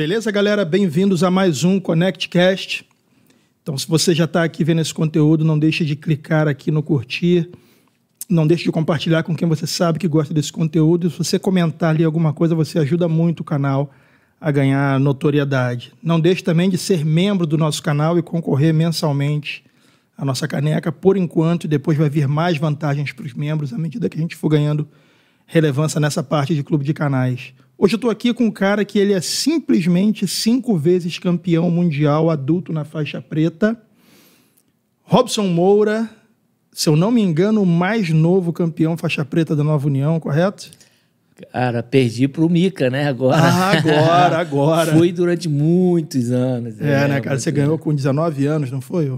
Beleza, galera? Bem-vindos a mais um ConnectCast. Então, se você já está aqui vendo esse conteúdo, não deixe de clicar aqui no curtir. Não deixe de compartilhar com quem você sabe que gosta desse conteúdo. Se você comentar ali alguma coisa, você ajuda muito o canal a ganhar notoriedade. Não deixe também de ser membro do nosso canal e concorrer mensalmente à nossa caneca por enquanto. E depois vai vir mais vantagens para os membros à medida que a gente for ganhando relevância nessa parte de clube de canais. Hoje eu estou aqui com um cara que ele é simplesmente cinco vezes campeão mundial adulto na faixa preta. Robson Moura, se eu não me engano, o mais novo campeão faixa preta da Nova União, correto? Cara, perdi pro Mica, né? Agora. Ah, agora, agora. foi durante muitos anos. É, né, é né, cara? Você ganhou com 19 anos, não foi?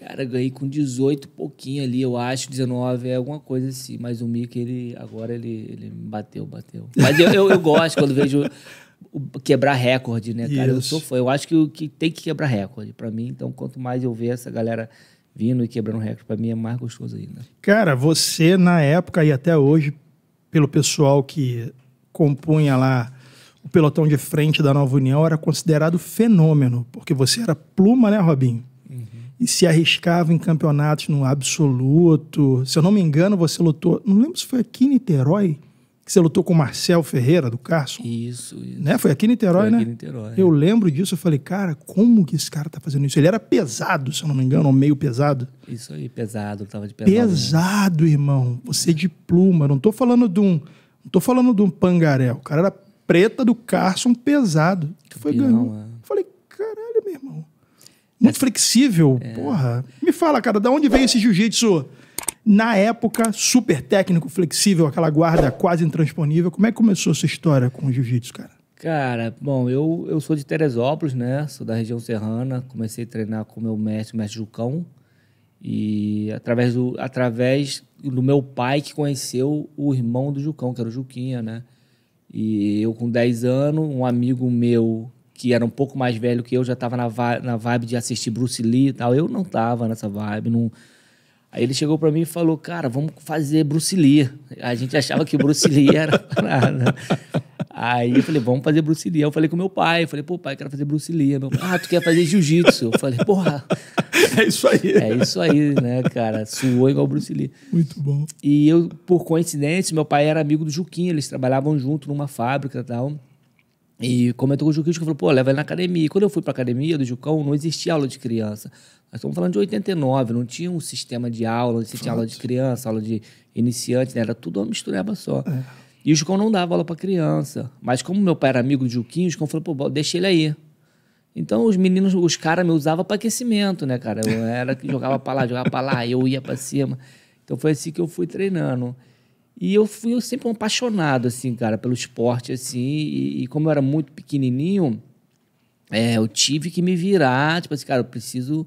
Cara, ganhei com 18 pouquinho ali, eu acho, 19, é alguma coisa assim. Mas o Mick, ele agora ele, ele bateu, bateu. Mas eu, eu, eu gosto quando vejo quebrar recorde, né, cara? Isso. Eu sou fã. Eu acho que, que tem que quebrar recorde para mim. Então, quanto mais eu ver essa galera vindo e quebrando recorde, para mim é mais gostoso ainda. Cara, você na época e até hoje, pelo pessoal que compunha lá o pelotão de frente da Nova União, era considerado fenômeno, porque você era pluma, né, Robinho? e se arriscava em campeonatos no absoluto. Se eu não me engano, você lutou. Não lembro se foi aqui em Niterói que você lutou com o Marcel Ferreira do Carso. Isso, isso. Né? Foi aqui em Niterói, foi né? Aqui em né? Niterói. Eu lembro disso, eu falei, cara, como que esse cara tá fazendo isso? Ele era pesado, se eu não me engano, ou meio pesado. Isso aí, pesado, tava de pesado. Pesado, né? irmão. Você de pluma, não tô falando de um, não tô falando de um pangaré. O cara era preta do Carson pesado. que foi ganhando. Muito flexível. É. Porra. Me fala, cara, da onde veio esse jiu-jitsu? Na época, super técnico, flexível, aquela guarda quase intransponível. Como é que começou essa história com o jiu-jitsu, cara? Cara, bom, eu, eu sou de Teresópolis, né? Sou da região serrana. Comecei a treinar com meu mestre, o mestre Jucão. E através do, através do meu pai que conheceu o irmão do Jucão, que era o Juquinha, né? E eu com 10 anos, um amigo meu que era um pouco mais velho que eu, já estava na, vibe, na vibe de assistir Bruce Lee e tal. Eu não estava nessa vibe. Não... Aí ele chegou para mim e falou, cara, vamos fazer Bruce Lee. A gente achava que Bruce Lee era parada. Aí eu falei, vamos fazer Bruce Lee. Aí eu falei com meu pai, eu falei, pô, pai, quero fazer Bruce Lee. Meu pai, ah, tu quer fazer jiu-jitsu? Eu falei, porra. É isso aí. É isso aí, né, cara? Suou igual Bruce Lee. Muito bom. E eu, por coincidência, meu pai era amigo do Juquinha, eles trabalhavam junto numa fábrica e tal. E comentou com o Juquinho, que falou, pô, leva ele na academia. E quando eu fui para academia do Jucão, não existia aula de criança. Nós estamos falando de 89, não tinha um sistema de aula, não existia aula de criança, aula de iniciante, né? Era tudo uma mistureba só. É. E o Jucão não dava aula para criança. Mas como meu pai era amigo do Juquinho, o Jucão falou, pô, deixa ele aí. Então os meninos, os caras me usavam para aquecimento, né, cara? Eu era que jogava para lá, jogava para lá, eu ia para cima. Então foi assim que eu fui treinando. E eu fui eu sempre um apaixonado, assim, cara, pelo esporte, assim. E, e como eu era muito pequenininho, é, eu tive que me virar. Tipo assim, cara, eu preciso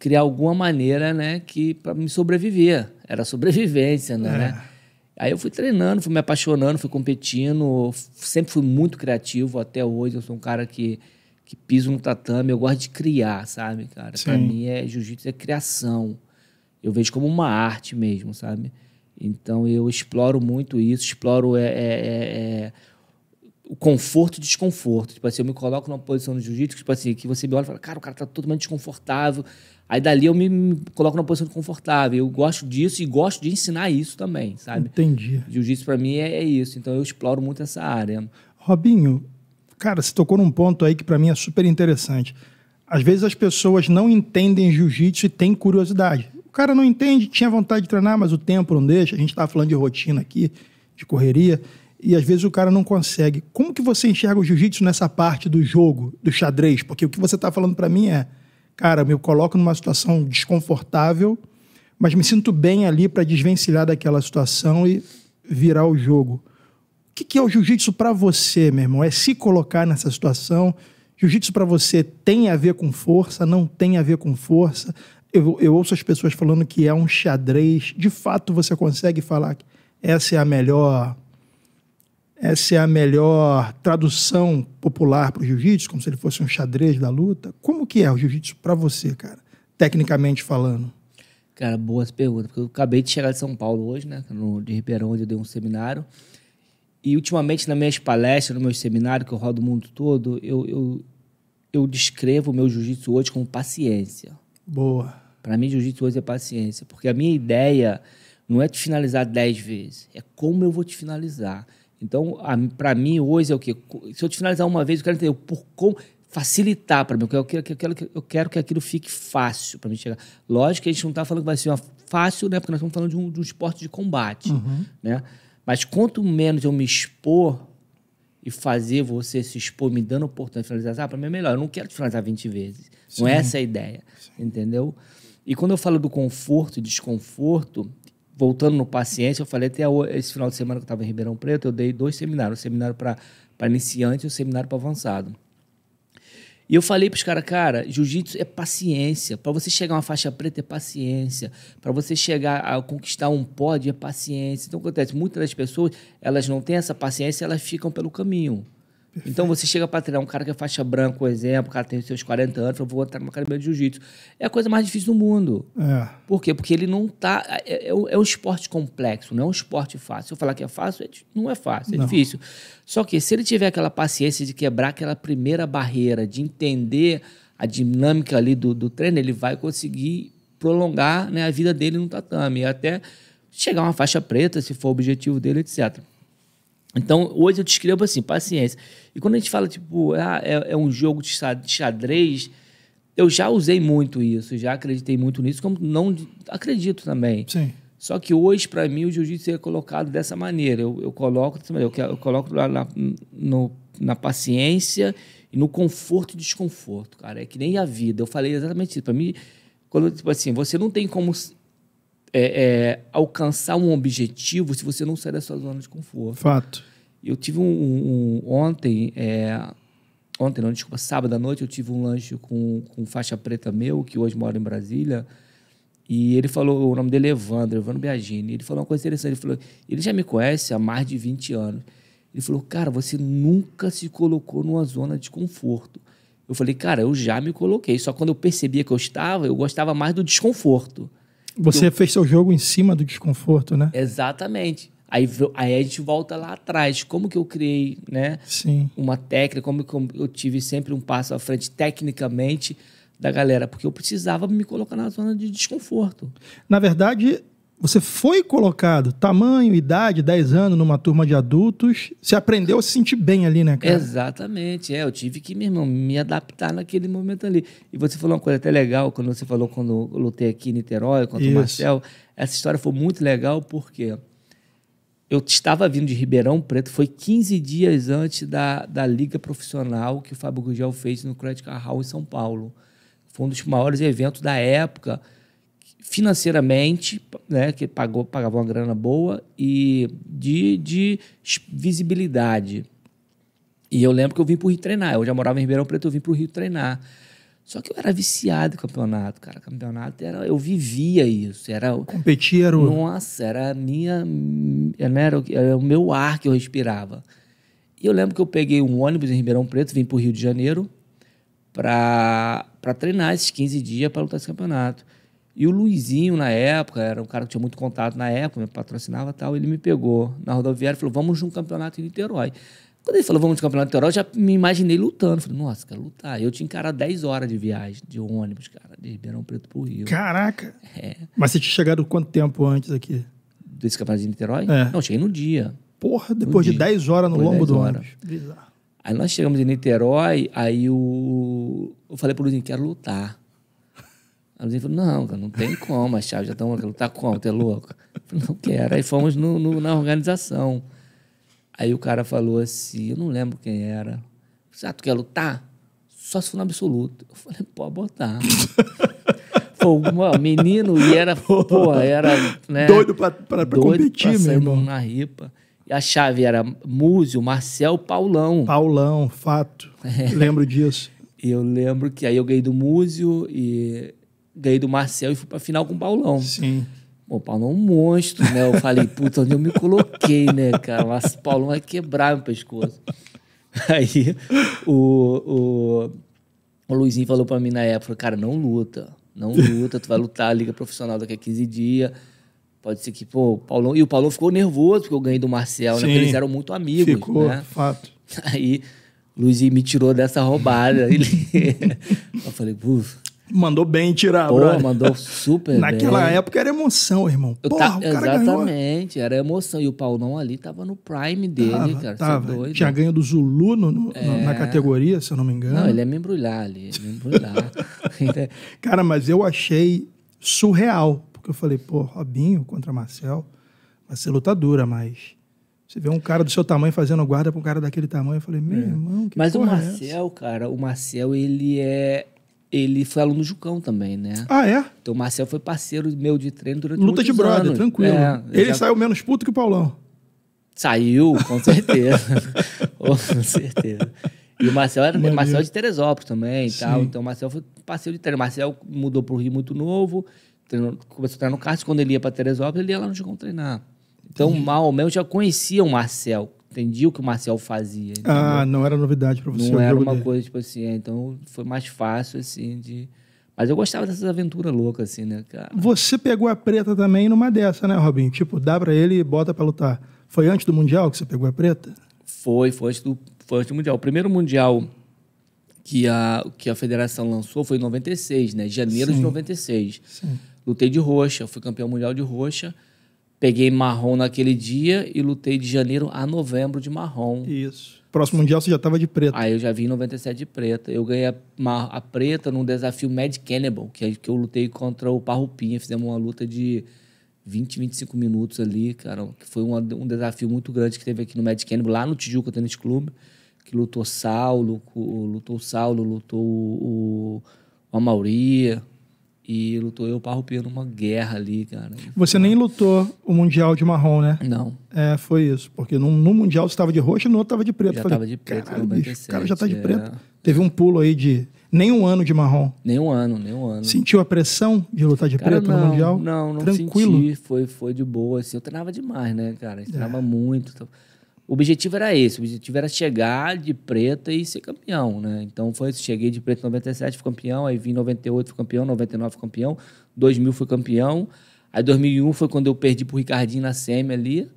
criar alguma maneira, né, que para me sobreviver. Era sobrevivência, né? É. né? Aí eu fui treinando, fui me apaixonando, fui competindo. Sempre fui muito criativo até hoje. Eu sou um cara que, que piso no tatame. Eu gosto de criar, sabe, cara? Para mim, é jiu-jitsu é criação. Eu vejo como uma arte mesmo, sabe? Então eu exploro muito isso, exploro é, é, é, é, o conforto e desconforto. Tipo assim, eu me coloco numa posição no jiu-jitsu, tipo assim, que você me olha e fala, cara, o cara tá totalmente desconfortável. Aí dali eu me, me coloco numa posição confortável. Eu gosto disso e gosto de ensinar isso também, sabe? Entendi. Jiu-jitsu para mim é, é isso. Então eu exploro muito essa área. Robinho, cara, você tocou num ponto aí que para mim é super interessante. Às vezes as pessoas não entendem jiu-jitsu e têm curiosidade cara não entende, tinha vontade de treinar, mas o tempo não deixa. A gente estava falando de rotina aqui, de correria, e às vezes o cara não consegue. Como que você enxerga o jiu-jitsu nessa parte do jogo, do xadrez? Porque o que você está falando para mim é, cara, eu me coloco numa situação desconfortável, mas me sinto bem ali para desvencilhar daquela situação e virar o jogo. O que, que é o jiu-jitsu para você, meu irmão? É se colocar nessa situação? Jiu-jitsu para você tem a ver com força, não tem a ver com força? eu, eu ouço as pessoas falando que é um xadrez. De fato, você consegue falar que essa é a melhor essa é a melhor tradução popular para o jiu-jitsu, como se ele fosse um xadrez da luta. Como que é o jiu-jitsu para você, cara? Tecnicamente falando. Cara, boas perguntas. Porque eu acabei de chegar de São Paulo hoje, né? No, de Ribeirão, onde eu dei um seminário. E ultimamente, nas minhas palestras, no meu seminário, que eu rodo o mundo todo, eu, eu, eu descrevo o meu jiu-jitsu hoje como paciência. Boa. Para mim, jiu-jitsu hoje é paciência, porque a minha ideia não é te finalizar dez vezes, é como eu vou te finalizar. Então, para mim, hoje é o quê? Se eu te finalizar uma vez, eu quero entender por como facilitar para mim. Eu quero, eu, quero, eu quero que aquilo fique fácil para mim chegar. Lógico que a gente não está falando que vai ser uma fácil, né? Porque nós estamos falando de um, de um esporte de combate, uhum. né? Mas quanto menos eu me expor e fazer você se expor me dando oportunidade de finalizar, ah, para mim é melhor. Eu não quero te finalizar 20 vezes. Sim. Não é essa a ideia, Sim. entendeu? E quando eu falo do conforto e desconforto, voltando no paciente, eu falei até esse final de semana que eu estava em Ribeirão Preto, eu dei dois seminários, um seminário para iniciante e um seminário para avançado. E eu falei para os caras, cara, cara jiu-jitsu é paciência. Para você chegar a uma faixa preta é paciência. Para você chegar a conquistar um pódio é paciência. Então, acontece, muitas das pessoas, elas não têm essa paciência, elas ficam pelo caminho. Perfeito. Então você chega para treinar um cara que é faixa branca, por exemplo, o cara tem seus 40 anos, eu vou entrar numa academia de jiu-jitsu. É a coisa mais difícil do mundo. É. Por quê? Porque ele não tá. É, é, é, é um esporte complexo, não é um esporte fácil. Se eu falar que é fácil, é não é fácil, é não. difícil. Só que se ele tiver aquela paciência de quebrar aquela primeira barreira, de entender a dinâmica ali do, do treino, ele vai conseguir prolongar né, a vida dele no tatame. Até chegar a uma faixa preta, se for o objetivo dele, etc. Então, hoje eu descrevo assim, paciência. E quando a gente fala, tipo, ah, é, é um jogo de xadrez, eu já usei muito isso, já acreditei muito nisso, como não acredito também. Sim. Só que hoje, para mim, o jiu-jitsu é colocado dessa maneira. Eu, eu coloco dessa maneira, eu, eu coloco lá na, no, na paciência e no conforto e desconforto, cara. É que nem a vida. Eu falei exatamente isso. Para mim, quando, tipo assim, você não tem como é, é, alcançar um objetivo se você não sair da sua zona de conforto. Fato. Eu tive um, um, um ontem, é, ontem não, desculpa, sábado à noite eu tive um lanche com, com um faixa preta meu, que hoje mora em Brasília, e ele falou, o nome dele é Evandro, Evandro Biagini, ele falou uma coisa interessante, ele falou, ele já me conhece há mais de 20 anos, ele falou, cara, você nunca se colocou numa zona de conforto. Eu falei, cara, eu já me coloquei, só quando eu percebia que eu estava, eu gostava mais do desconforto. Você eu... fez seu jogo em cima do desconforto, né? Exatamente. Aí, aí a gente volta lá atrás. Como que eu criei, né? Sim. Uma técnica, como que eu, eu tive sempre um passo à frente tecnicamente da galera, porque eu precisava me colocar na zona de desconforto. Na verdade, você foi colocado, tamanho, idade, 10 anos, numa turma de adultos. Você aprendeu a se sentir bem ali, né, cara? Exatamente. É, eu tive que, meu irmão, me adaptar naquele momento ali. E você falou uma coisa até legal, quando você falou quando eu lutei aqui em Niterói contra Isso. o Marcel. Essa história foi muito legal, porque eu estava vindo de Ribeirão Preto, foi 15 dias antes da, da liga profissional que o Fábio Gugel fez no Credit Hall em São Paulo. Foi um dos maiores eventos da época financeiramente, né, que pagou, pagava uma grana boa, e de, de visibilidade. E eu lembro que eu vim para o Rio treinar. Eu já morava em Ribeirão Preto, eu vim para o Rio treinar. Só que eu era viciado em campeonato, cara. Campeonato era. Eu vivia isso. Era, Competir era o. Nossa, era a minha. Né, era, era o meu ar que eu respirava. E eu lembro que eu peguei um ônibus em Ribeirão Preto, vim para o Rio de Janeiro para treinar esses 15 dias para lutar esse campeonato. E o Luizinho, na época, era um cara que tinha muito contato na época, me patrocinava tal, ele me pegou na rodoviária e falou, vamos num campeonato em Niterói. Quando ele falou, vamos no campeonato de Niterói, eu já me imaginei lutando. Falei, nossa, quero lutar. Eu tinha encarado 10 horas de viagem, de ônibus, cara, de Ribeirão Preto pro Rio. Caraca! É. Mas você tinha chegado quanto tempo antes aqui? Desse campeonato de Niterói? É. Não, cheguei no dia. Porra, depois de 10 horas no depois lombo do ônibus. Bizarro. Aí nós chegamos em Niterói, aí o... eu falei pro Luizinho, quero lutar. A Luzinha falou, não, não tem como, a chave já estão uma, tá como, tu é Falei, não quero. Aí fomos no, no, na organização. Aí o cara falou assim, eu não lembro quem era. Ah, tu quer lutar? Só se for no absoluto. Eu falei, pode botar. foi um menino, e era, pô, era... Né, doido pra, pra, pra doido competir, pra meu irmão. na ripa. E a chave era Múzio, Marcel, Paulão. Paulão, fato. É. Lembro disso. Eu lembro que aí eu ganhei do Múzio e ganhei do Marcel e fui pra final com o Paulão. Sim. Pô, o Paulão é um monstro, né? Eu falei, puta, onde eu me coloquei, né, cara? mas o Paulão vai quebrar meu pescoço. Aí o, o, o Luizinho falou pra mim na época, cara, não luta. Não luta, tu vai lutar, a liga profissional daqui a 15 dias. Pode ser que, pô, o Paulão. E o Paulão ficou nervoso porque eu ganhei do Marcel, Sim, né? Porque eles eram muito amigos. Ficou, né? fato. Aí, Luizinho me tirou dessa roubada. Ele... eu falei, Mandou bem tirar, Pô, brother. mandou super Naquela bem. época era emoção, irmão. Eu Porra, tá, o cara Exatamente, ganhou. era emoção. E o Paulão ali tava no prime dele, tava, cara. Tava. Doido. Tinha ganho do Zulu no, no, é... na categoria, se eu não me engano. Não, ele é membrulhar ali, é membrulhar. cara, mas eu achei surreal. Porque eu falei, pô, Robinho contra Marcel vai ser luta dura, mas... Você vê um cara do seu tamanho fazendo guarda para um cara daquele tamanho, eu falei, meu é. irmão, que Mas o é Marcel, é cara, o Marcel, ele é ele foi aluno do Jucão também, né? Ah, é? Então o Marcel foi parceiro meu de treino durante Luta de brother, anos. tranquilo. É, ele já... saiu menos puto que o Paulão. Saiu, com certeza. com certeza. E o Marcel era Marcel de Teresópolis também e tal. Então o Marcel foi parceiro de treino. O Marcel mudou pro Rio muito novo, treinou, começou a treinar no kart. Quando ele ia para Teresópolis, ele ia lá no Jucão treinar. Então, Sim. mal ou menos, já conhecia o Marcel entendia o que o Marcel fazia. Ah, entendeu? Ah, não era novidade para você. Não era uma dele. coisa, tipo assim, é, então foi mais fácil, assim, de. Mas eu gostava dessas aventuras loucas, assim, né, cara? Você pegou a preta também numa dessa, né, Robin? Tipo, dá pra ele e bota pra lutar. Foi antes do Mundial que você pegou a preta? Foi, foi antes do, foi antes do Mundial. O primeiro Mundial que a, que a federação lançou foi em 96, né? Janeiro Sim. de 96. Sim. Lutei de roxa, fui campeão mundial de roxa. Peguei marrom naquele dia e lutei de janeiro a novembro de marrom. Isso. Próximo mundial você já estava de preto. Aí eu já vim em 97 de preta. Eu ganhei a, a preta num desafio Mad Cannibal, que, é, que eu lutei contra o Parrupinha. Fizemos uma luta de 20, 25 minutos ali, cara. Que foi uma, um desafio muito grande que teve aqui no Mad Cannibal, lá no Tijuca Tênis Clube. Que lutou Saulo, lutou o Saulo, lutou o, o, o Amauria, e lutou eu, para P, numa guerra ali, cara. Você nem lutou o Mundial de marrom, né? Não. É, foi isso. Porque no, no Mundial você estava de roxo e no outro estava de preto. Já estava de preto. Caralho, bicho, o cara já está de é... preto. Teve um pulo aí de nem um ano de marrom. Nem um ano, nem um ano. Sentiu a pressão de lutar de cara, preto não, no Mundial? Não, não Tranquilo. senti. Foi, foi de boa. Assim, eu treinava demais, né, cara? Eu treinava é. muito. O objetivo era esse, o objetivo era chegar de preta e ser campeão, né? Então foi isso, cheguei de preta em 97, fui campeão, aí vim em 98, fui campeão, 99 fui campeão, 2000 fui campeão, aí 2001 foi quando eu perdi pro Ricardinho na semi ali,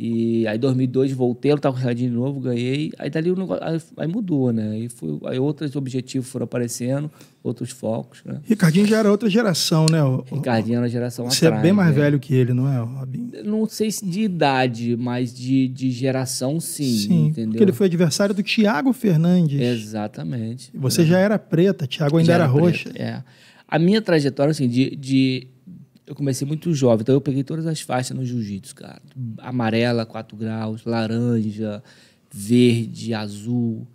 e aí, 2002, voltei a lutar com o Ricardinho de novo, ganhei. Aí, dali, negócio, aí, mudou, né? Aí, foi, aí outros objetivos foram aparecendo, outros focos, né? Ricardinho já era outra geração, né? O, Ricardinho era uma geração Você atrás, é bem mais né? velho que ele, não é, Robinho? Não sei se de idade, mas de, de geração, sim, sim entendeu? porque ele foi adversário do Tiago Fernandes. Exatamente. Você é. já era preta, Tiago ainda já era, era roxa. Preta, é. A minha trajetória, assim, de, de eu comecei muito jovem, então eu peguei todas as faixas no jiu-jitsu, cara. Amarela, 4 graus, laranja, verde, azul.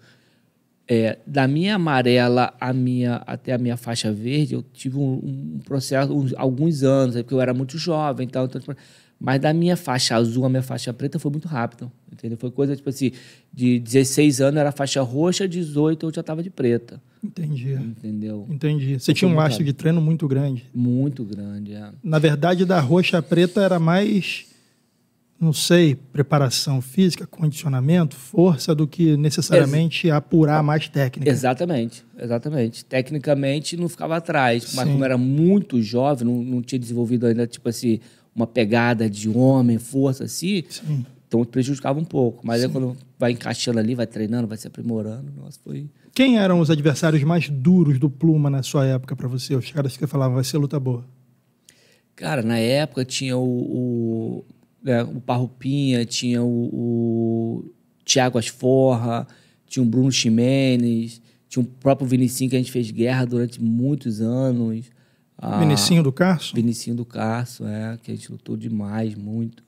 É, da minha amarela a minha, até a minha faixa verde, eu tive um, um processo, uns, alguns anos, é porque eu era muito jovem Então, então tipo, mas da minha faixa azul à minha faixa preta foi muito rápido, entendeu? Foi coisa, tipo assim, de 16 anos era faixa roxa, 18 eu já estava de preta. Entendi. Entendeu? Entendi. Você tinha um lastro de treino muito grande. Muito grande, é. Na verdade, da roxa preta era mais, não sei, preparação física, condicionamento, força, do que necessariamente Ex apurar mais técnica. Exatamente, exatamente. Tecnicamente não ficava atrás, mas Sim. como era muito jovem, não, não tinha desenvolvido ainda, tipo assim, uma pegada de homem, força assim, Sim. Então prejudicava um pouco. Mas Sim. aí quando vai encaixando ali, vai treinando, vai se aprimorando, nossa, foi. Quem eram os adversários mais duros do Pluma na sua época para você? Os caras que falavam, vai ser luta boa. Cara, na época tinha o, o, né, o Parrupinha, tinha o, o Tiago Asforra, tinha o Bruno Ximenes, tinha o próprio Vinicinho que a gente fez guerra durante muitos anos. Ah, Vinicinho do Carso? Vinicinho do Carso, é, que a gente lutou demais, muito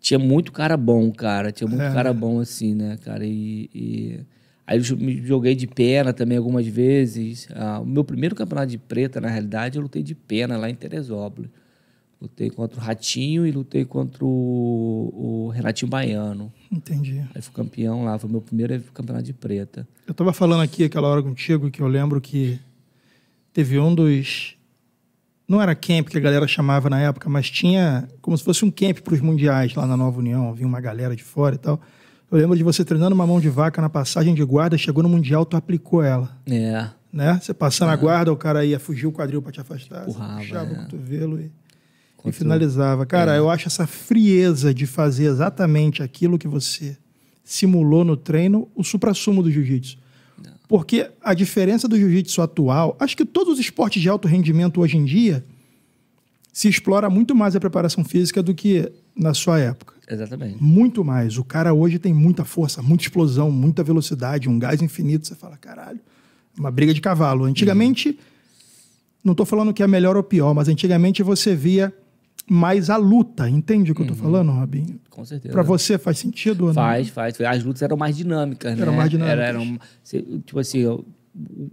tinha muito cara bom, cara. Tinha muito é. cara bom, assim, né, cara? E, e, aí eu me joguei de pena também algumas vezes. Ah, o meu primeiro campeonato de preta, na realidade, eu lutei de pena lá em Teresópolis. Lutei contra o Ratinho e lutei contra o, o Renatinho Baiano. Entendi. Aí fui campeão lá, foi meu primeiro campeonato de preta. Eu estava falando aqui aquela hora contigo que eu lembro que teve um dos não era camp que a galera chamava na época, mas tinha como se fosse um camp para os mundiais lá na Nova União, vinha uma galera de fora e tal. Eu lembro de você treinando uma mão de vaca na passagem de guarda, chegou no mundial, tu aplicou ela. É. Né? Você passando é. a guarda, o cara ia fugir o quadril para te afastar, puxava é. o cotovelo e, e finalizava. Cara, é. eu acho essa frieza de fazer exatamente aquilo que você simulou no treino o supra-sumo do jiu-jitsu. Porque a diferença do jiu-jitsu atual, acho que todos os esportes de alto rendimento hoje em dia, se explora muito mais a preparação física do que na sua época. Exatamente. Muito mais. O cara hoje tem muita força, muita explosão, muita velocidade, um gás infinito. Você fala, caralho, é uma briga de cavalo. Antigamente, uhum. não estou falando que é melhor ou pior, mas antigamente você via mais a luta luta. Tá, entende o que uhum. eu tô uhum. falando, Robinho? Com certeza. Para você faz sentido ou não? Faz, faz. As lutas eram mais dinâmicas, né? Eram mais dinâmicas. Era, tipo assim,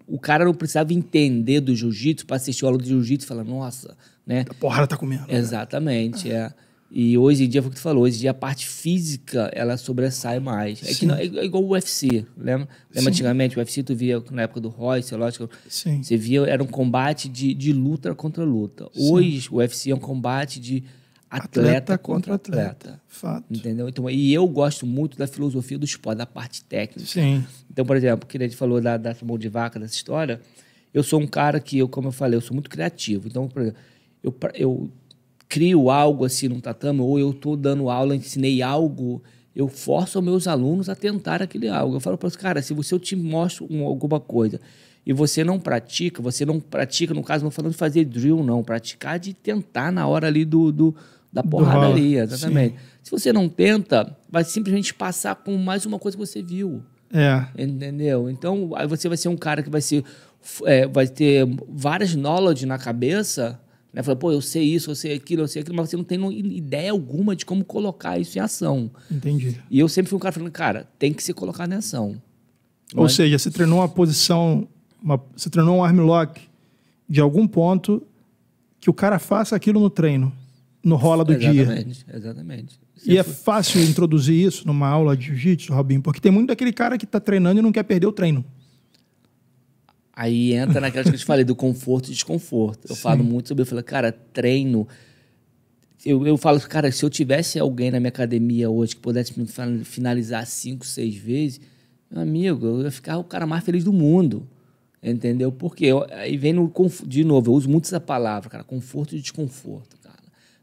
o cara não precisava entender do jiu-jitsu para assistir a luta de jiu-jitsu e falar, nossa, né? A porrada tá comendo. Né? Exatamente, né? é. E hoje em dia, foi o que tu falou, hoje em dia a parte física, ela sobressai mais. É, que não, é igual o UFC, lembra? Lembra antigamente, o UFC tu via na época do Royce, é lógico, Sim. você via, era um combate de, de luta contra luta. Sim. Hoje, o UFC é um combate de Atleta, atleta contra atleta. atleta. Fato. Entendeu? Então, e eu gosto muito da filosofia do esporte, da parte técnica. Sim. Então, por exemplo, que a gente falou da, da mão de vaca, dessa história, eu sou um cara que, eu, como eu falei, eu sou muito criativo. Então, por exemplo, eu, eu crio algo assim num tatame, ou eu estou dando aula, ensinei algo, eu forço meus alunos a tentar aquele algo. Eu falo para os caras, se você, eu te mostro um, alguma coisa e você não pratica, você não pratica, no caso, não falando de fazer drill, não, praticar de tentar na hora ali do, do da ali, exatamente. Sim. Se você não tenta, vai simplesmente passar com mais uma coisa que você viu. É. Entendeu? Então, aí você vai ser um cara que vai ser. É, vai ter várias knowledge na cabeça, né? Fala, pô, eu sei isso, eu sei aquilo, eu sei aquilo, mas você não tem ideia alguma de como colocar isso em ação. Entendi. E eu sempre fui um cara falando, cara, tem que se colocar em ação. Ou mas... seja, você treinou uma posição, uma, você treinou um arm lock de algum ponto que o cara faça aquilo no treino no rola do exatamente, dia. Exatamente. E é fácil introduzir isso numa aula de jiu-jitsu, Robinho, porque tem muito daquele cara que está treinando e não quer perder o treino. Aí entra naquela que eu te falei, do conforto e desconforto. Eu Sim. falo muito sobre, eu falo, cara, treino. Eu, eu falo, cara, se eu tivesse alguém na minha academia hoje que pudesse me finalizar cinco, seis vezes, meu amigo, eu ia ficar o cara mais feliz do mundo. Entendeu? Porque eu, aí vem no. De novo, eu uso muito essa palavra, cara, conforto e desconforto.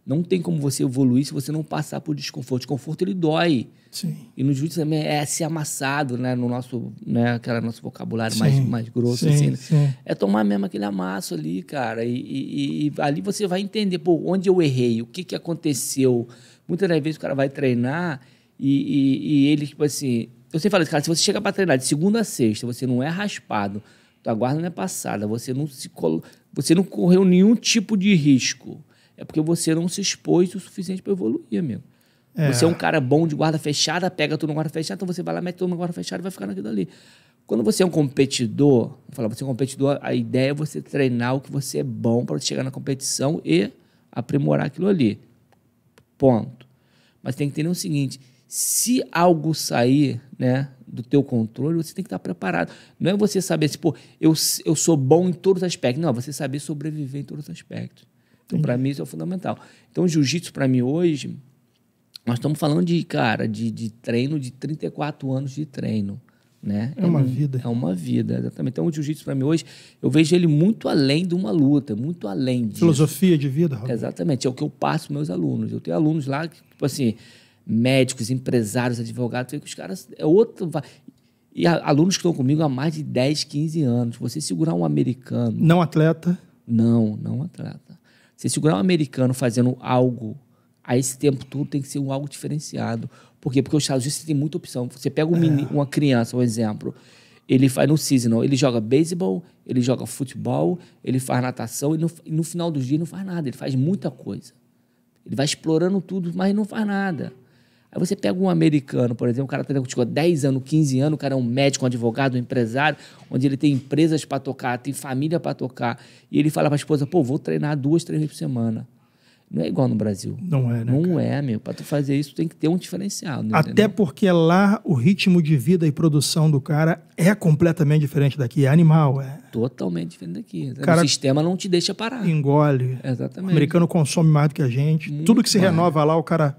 Não tem como você evoluir se você não passar por desconforto. Desconforto ele dói. Sim. E no jiu também é ser amassado, né? No nosso, né? Aquela nosso vocabulário mais, mais grosso, sim, assim. Né? É tomar mesmo aquele amasso ali, cara. E, e, e, ali você vai entender, pô, onde eu errei, o que, que aconteceu. Muitas das vezes o cara vai treinar e, e, e ele, tipo assim. Eu sempre falo isso, cara, se você chega para treinar de segunda a sexta, você não é raspado, tua guarda não é passada, você não se colo... você não correu nenhum tipo de risco é porque você não se expôs o suficiente para evoluir, amigo. É. Você é um cara bom de guarda fechada, pega tudo na guarda fechada, então você vai lá, mete tudo na guarda fechada e vai ficar naquilo ali. Quando você é um competidor, vou falar, você é um competidor, a ideia é você treinar o que você é bom para chegar na competição e aprimorar aquilo ali. Ponto. Mas tem que entender o seguinte, se algo sair, né, do teu controle, você tem que estar preparado. Não é você saber, tipo, eu, eu sou bom em todos os aspectos. Não, é você saber sobreviver em todos os aspectos. Então, para mim, isso é fundamental. Então, o jiu-jitsu, para mim, hoje, nós estamos falando de, cara, de, de treino de 34 anos de treino. Né? É uma é, vida. É uma vida, exatamente. Então, o jiu-jitsu para mim hoje, eu vejo ele muito além de uma luta, muito além de Filosofia de vida, Raul. Exatamente, é o que eu passo para meus alunos. Eu tenho alunos lá, que, tipo assim, médicos, empresários, advogados, que os caras é outro... E alunos que estão comigo há mais de 10, 15 anos. Você segurar um americano... Não atleta. Não, não atleta. Você segurar um americano fazendo algo a esse tempo todo tem que ser um algo diferenciado. Por quê? Porque os Estados Unidos tem muita opção. Você pega um é. uma criança, um exemplo, ele faz no seasonal, ele joga beisebol, ele joga futebol, ele faz natação, e no, e no final do dia ele não faz nada, ele faz muita coisa. Ele vai explorando tudo, mas não faz nada. Aí você pega um americano, por exemplo, o cara que tá contigo há 10 anos, 15 anos, o cara é um médico, um advogado, um empresário, onde ele tem empresas para tocar, tem família para tocar, e ele fala para a esposa, pô, vou treinar duas, três vezes por semana. Não é igual no Brasil. Não é, né? Não cara? é, meu. Para tu fazer isso, tem que ter um diferencial. Né, Até porque lá o ritmo de vida e produção do cara é completamente diferente daqui. É animal, é. Totalmente diferente daqui. Cara, o sistema não te deixa parar. Engole. Exatamente. O americano consome mais do que a gente. Muito Tudo que se mais. renova lá, o cara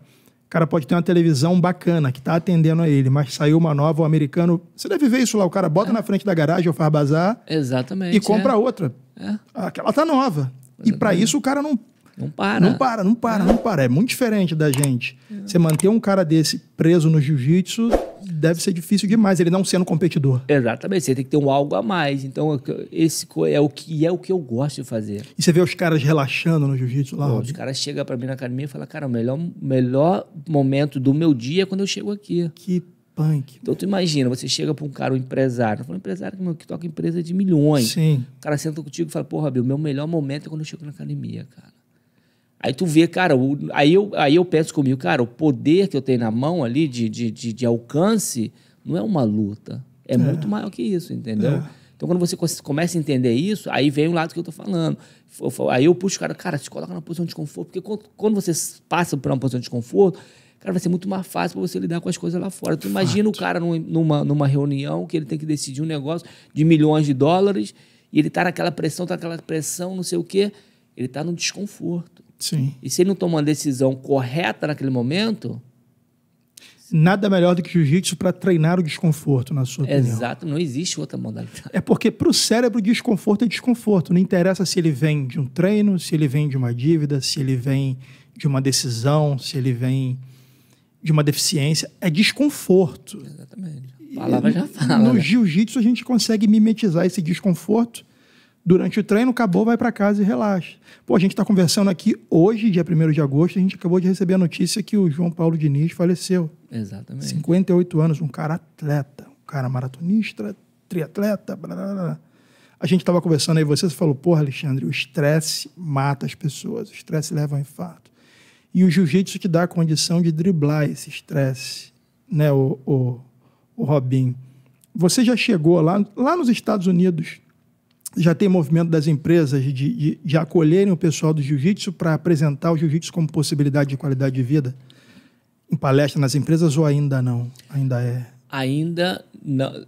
cara pode ter uma televisão bacana que está atendendo a ele, mas saiu uma nova, o americano. Você deve ver isso lá, o cara bota é. na frente da garagem ou faz bazar. Exatamente. E compra é. outra. É. Aquela tá nova. Exatamente. E para isso o cara não. Não para. Não para, não para, não para. É muito diferente da gente. É. Você manter um cara desse preso no jiu-jitsu deve ser difícil demais ele não sendo competidor. Exatamente, você tem que ter um algo a mais. Então, é esse é o que é o que eu gosto de fazer. E você vê os caras relaxando no jiu-jitsu lá? os caras chegam para mim na academia e falam, cara, o melhor, melhor momento do meu dia é quando eu chego aqui. Que punk. Então, tu imagina, você chega para um cara, um empresário, um empresário que, meu, que toca empresa de milhões. Sim. O cara senta contigo e fala, porra, o meu melhor momento é quando eu chego na academia, cara. Aí tu vê, cara, o, aí, eu, aí eu penso comigo, cara, o poder que eu tenho na mão ali de, de, de, de alcance não é uma luta. É, é, muito maior que isso, entendeu? É. Então, quando você começa a entender isso, aí vem o lado que eu tô falando. Aí eu puxo o cara, cara, se coloca na posição de conforto, porque quando você passa por uma posição de conforto, cara, vai ser muito mais fácil para você lidar com as coisas lá fora. Tu imagina Fato. o cara numa, numa reunião que ele tem que decidir um negócio de milhões de dólares e ele tá naquela pressão, tá naquela pressão, não sei o quê. Ele tá no desconforto. Sim. E se ele não tomar uma decisão correta naquele momento. Nada melhor do que jiu-jitsu para treinar o desconforto, na sua opinião. Exato, não existe outra modalidade. É porque para o cérebro, desconforto é desconforto. Não interessa se ele vem de um treino, se ele vem de uma dívida, se ele vem de uma decisão, se ele vem de uma deficiência. É desconforto. Exatamente. A palavra e, já fala. No né? jiu-jitsu, a gente consegue mimetizar esse desconforto durante o treino, acabou, vai para casa e relaxa. Pô, a gente está conversando aqui hoje, dia 1 de agosto, a gente acabou de receber a notícia que o João Paulo Diniz faleceu. Exatamente. 58 anos, um cara atleta, um cara maratonista, triatleta, blá, blá, blá. A gente estava conversando aí, você, falou, porra, Alexandre, o estresse mata as pessoas, o estresse leva ao infarto. E o jiu-jitsu te dá a condição de driblar esse estresse, né, o, o, o Robin. Você já chegou lá, lá nos Estados Unidos, já tem movimento das empresas de, de, de acolherem o pessoal do jiu-jitsu para apresentar o jiu-jitsu como possibilidade de qualidade de vida em palestra nas empresas ou ainda não? Ainda é? Ainda não.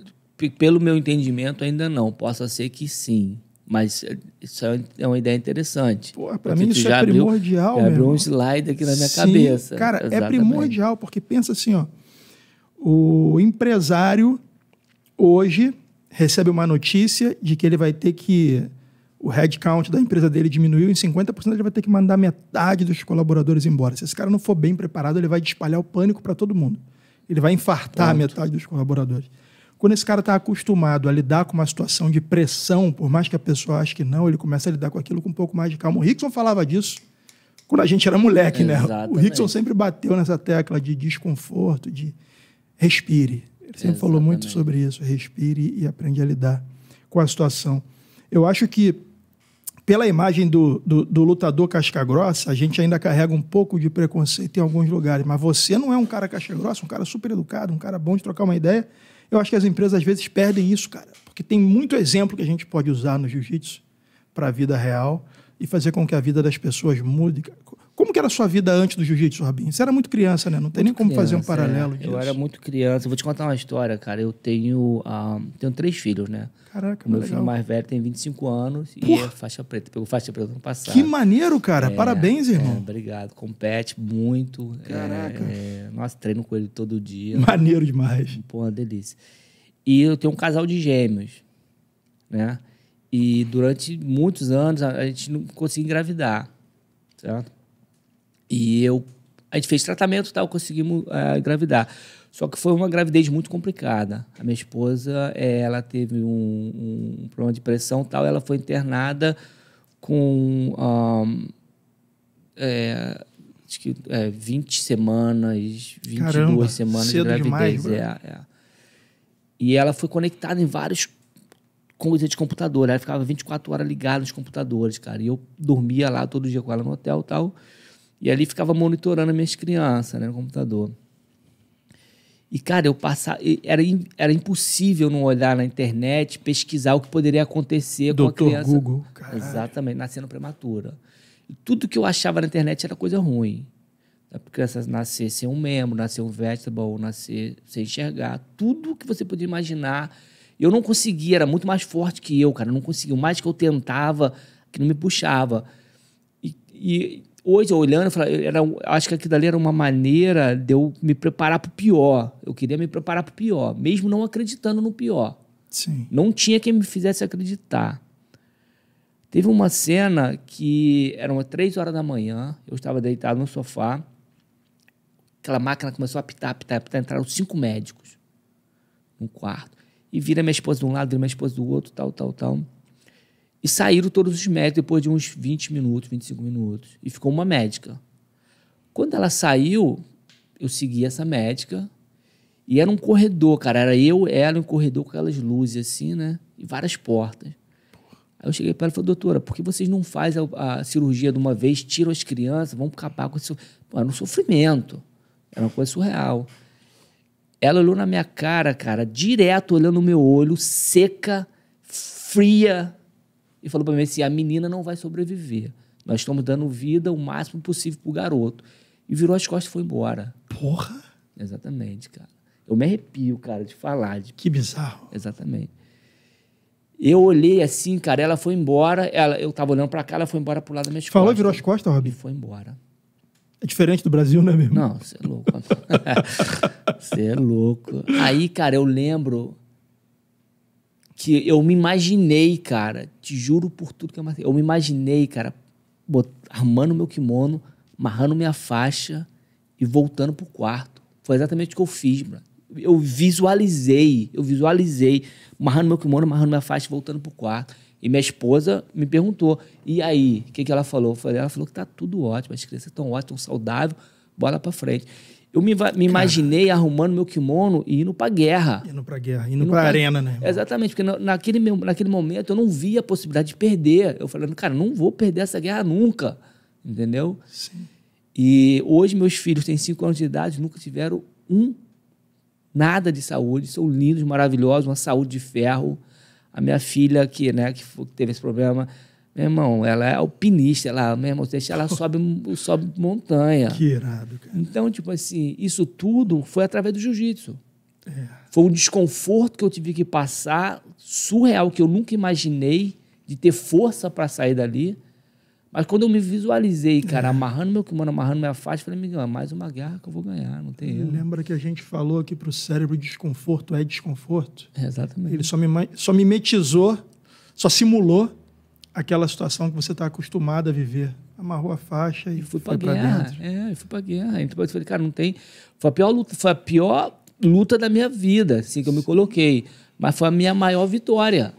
Pelo meu entendimento, ainda não. Possa ser que sim. Mas eh, isso é, é uma ideia interessante. Para mim, isso é primordial. Abriu, abriu um slide aqui na minha sim, cabeça. Cara, é Exatamente. é primordial, porque pensa assim, ó. O empresário hoje recebe uma notícia de que ele vai ter que. O headcount da empresa dele diminuiu em 50%, ele vai ter que mandar metade dos colaboradores embora. Se esse cara não for bem preparado, ele vai espalhar o pânico para todo mundo. Ele vai infartar Pronto. metade dos colaboradores. Quando esse cara está acostumado a lidar com uma situação de pressão, por mais que a pessoa ache que não, ele começa a lidar com aquilo com um pouco mais de calma. O Rickson falava disso quando a gente era moleque, Exatamente. né? O Rickson sempre bateu nessa tecla de desconforto, de respire ele sempre Exatamente. falou muito sobre isso. Respire e aprende a lidar com a situação. Eu acho que pela imagem do, do, do, lutador casca grossa, a gente ainda carrega um pouco de preconceito em alguns lugares. Mas você não é um cara casca grossa, um cara super educado, um cara bom de trocar uma ideia. Eu acho que as empresas às vezes perdem isso, cara, porque tem muito exemplo que a gente pode usar no jiu-jitsu para a vida real e fazer com que a vida das pessoas mude. Como que era a sua vida antes do jiu-jitsu, Rabinho? Você era muito criança, né? Não tem muito nem como criança, fazer um é. paralelo é. disso. Eu era muito criança. Vou te contar uma história, cara. Eu tenho, ah, tenho três filhos, né? Caraca, Meu legal. filho mais velho tem 25 anos Porra. e é faixa preta. Pegou faixa preta no passado. Que maneiro, cara. É, Parabéns, é, irmão. É, obrigado. Compete muito. Caraca. É, nossa, treino com ele todo dia. Maneiro demais. Pô, uma delícia. E eu tenho um casal de gêmeos, né? E durante muitos anos a gente não conseguia engravidar, certo? E eu. A gente fez tratamento e tal, conseguimos uh, engravidar. Só que foi uma gravidez muito complicada. A minha esposa, é, ela teve um, um, problema de pressão tal, ela foi internada com. Um, é, acho que é, 20 semanas, 22 Caramba, semanas de gravidez. Demais, é, é. E ela foi conectada em vários coisas de computador. Ela ficava 24 horas ligada nos computadores, cara. E eu dormia lá todo dia com ela no hotel e tal. E ali ficava monitorando as minhas crianças, né, no computador. E, cara, eu passava. Era, era impossível não olhar na internet, pesquisar o que poderia acontecer com a criança. Google, cara. Exatamente, nascendo prematura. E tudo que eu achava na internet era coisa ruim. A criança nascer sem um membro, nascer um vegetable, nascer sem enxergar. Tudo que você podia imaginar. Eu não conseguia, era muito mais forte que eu, cara. Eu não conseguia. O mais que eu tentava, que não me puxava. E, e Hoje, olhando, eu era, acho que aquilo dali era uma maneira de eu me preparar para o pior. Eu queria me preparar para o pior, mesmo não acreditando no pior. Sim. Não tinha quem me fizesse acreditar. Teve uma cena que eram três horas da manhã, eu estava deitado no sofá, aquela máquina começou a apitar, apitar, apitar, entraram cinco médicos no quarto. E vira minha esposa de um lado, vira minha esposa do outro, tal, tal, tal. E saíram todos os médicos depois de uns 20 minutos, 25 minutos. E ficou uma médica. Quando ela saiu, eu segui essa médica. E era um corredor, cara. Era eu, ela, um corredor com aquelas luzes assim, né? E várias portas. Aí eu cheguei para ela e falei, doutora, por que vocês não fazem a, a cirurgia de uma vez, tiram as crianças, vão acabar com isso? Pô, era um sofrimento. Era uma coisa surreal. Ela olhou na minha cara, cara, direto olhando no meu olho, seca, fria e falou para mim assim: a menina não vai sobreviver. Nós estamos dando vida o máximo possível pro garoto. E virou as costas e foi embora. Porra! Exatamente, cara. Eu me arrepio, cara, de falar. De... Que bizarro. Exatamente. Eu olhei assim, cara, ela foi embora. Ela, eu tava olhando para cá, ela foi embora pro lado da minha escola. Falou e virou as costas, Robin? E foi embora. É diferente do Brasil, né, mesmo? Não, você é louco. Você é louco. Aí, cara, eu lembro que eu me imaginei, cara, te juro por tudo que eu eu me imaginei, cara, bot... armando meu kimono, amarrando minha faixa e voltando pro quarto. Foi exatamente o que eu fiz, mano. Eu visualizei, eu visualizei, amarrando meu kimono, amarrando minha faixa e voltando pro quarto. E minha esposa me perguntou, e aí, o que, que ela falou? Eu falei, ela falou que tá tudo ótimo, as crianças estão ótimas, estão saudáveis, bola pra frente. Eu me, me imaginei arrumando meu kimono e indo pra guerra. Indo pra guerra, indo, indo pra, pra arena, né? Irmão? Exatamente, porque naquele, naquele momento eu não via a possibilidade de perder. Eu falando, cara, não vou perder essa guerra nunca. Entendeu? Sim. E hoje meus filhos têm cinco anos de idade, nunca tiveram um nada de saúde, são lindos, maravilhosos, uma saúde de ferro. A minha filha que, né, que teve esse problema, meu irmão, ela é alpinista, ela, meu irmão, deixa ela sobe, sobe montanha. Que irado, cara. Então, tipo assim, isso tudo foi através do jiu-jitsu. É. Foi um desconforto que eu tive que passar, surreal, que eu nunca imaginei, de ter força para sair dali. Mas quando eu me visualizei, cara, é. amarrando meu kimono, amarrando minha faixa, falei, amigão, é mais uma guerra que eu vou ganhar, não tem erro. Lembra que a gente falou aqui pro cérebro, desconforto é desconforto? É, exatamente. Ele só, me, só mimetizou, só simulou aquela situação que você está acostumado a viver. Amarrou a faixa e, e fui para guerra. Dentro. É, fui para guerra. Então eu falei, cara, não tem. Foi a pior luta, foi a pior luta da minha vida, assim que eu me coloquei, mas foi a minha maior vitória.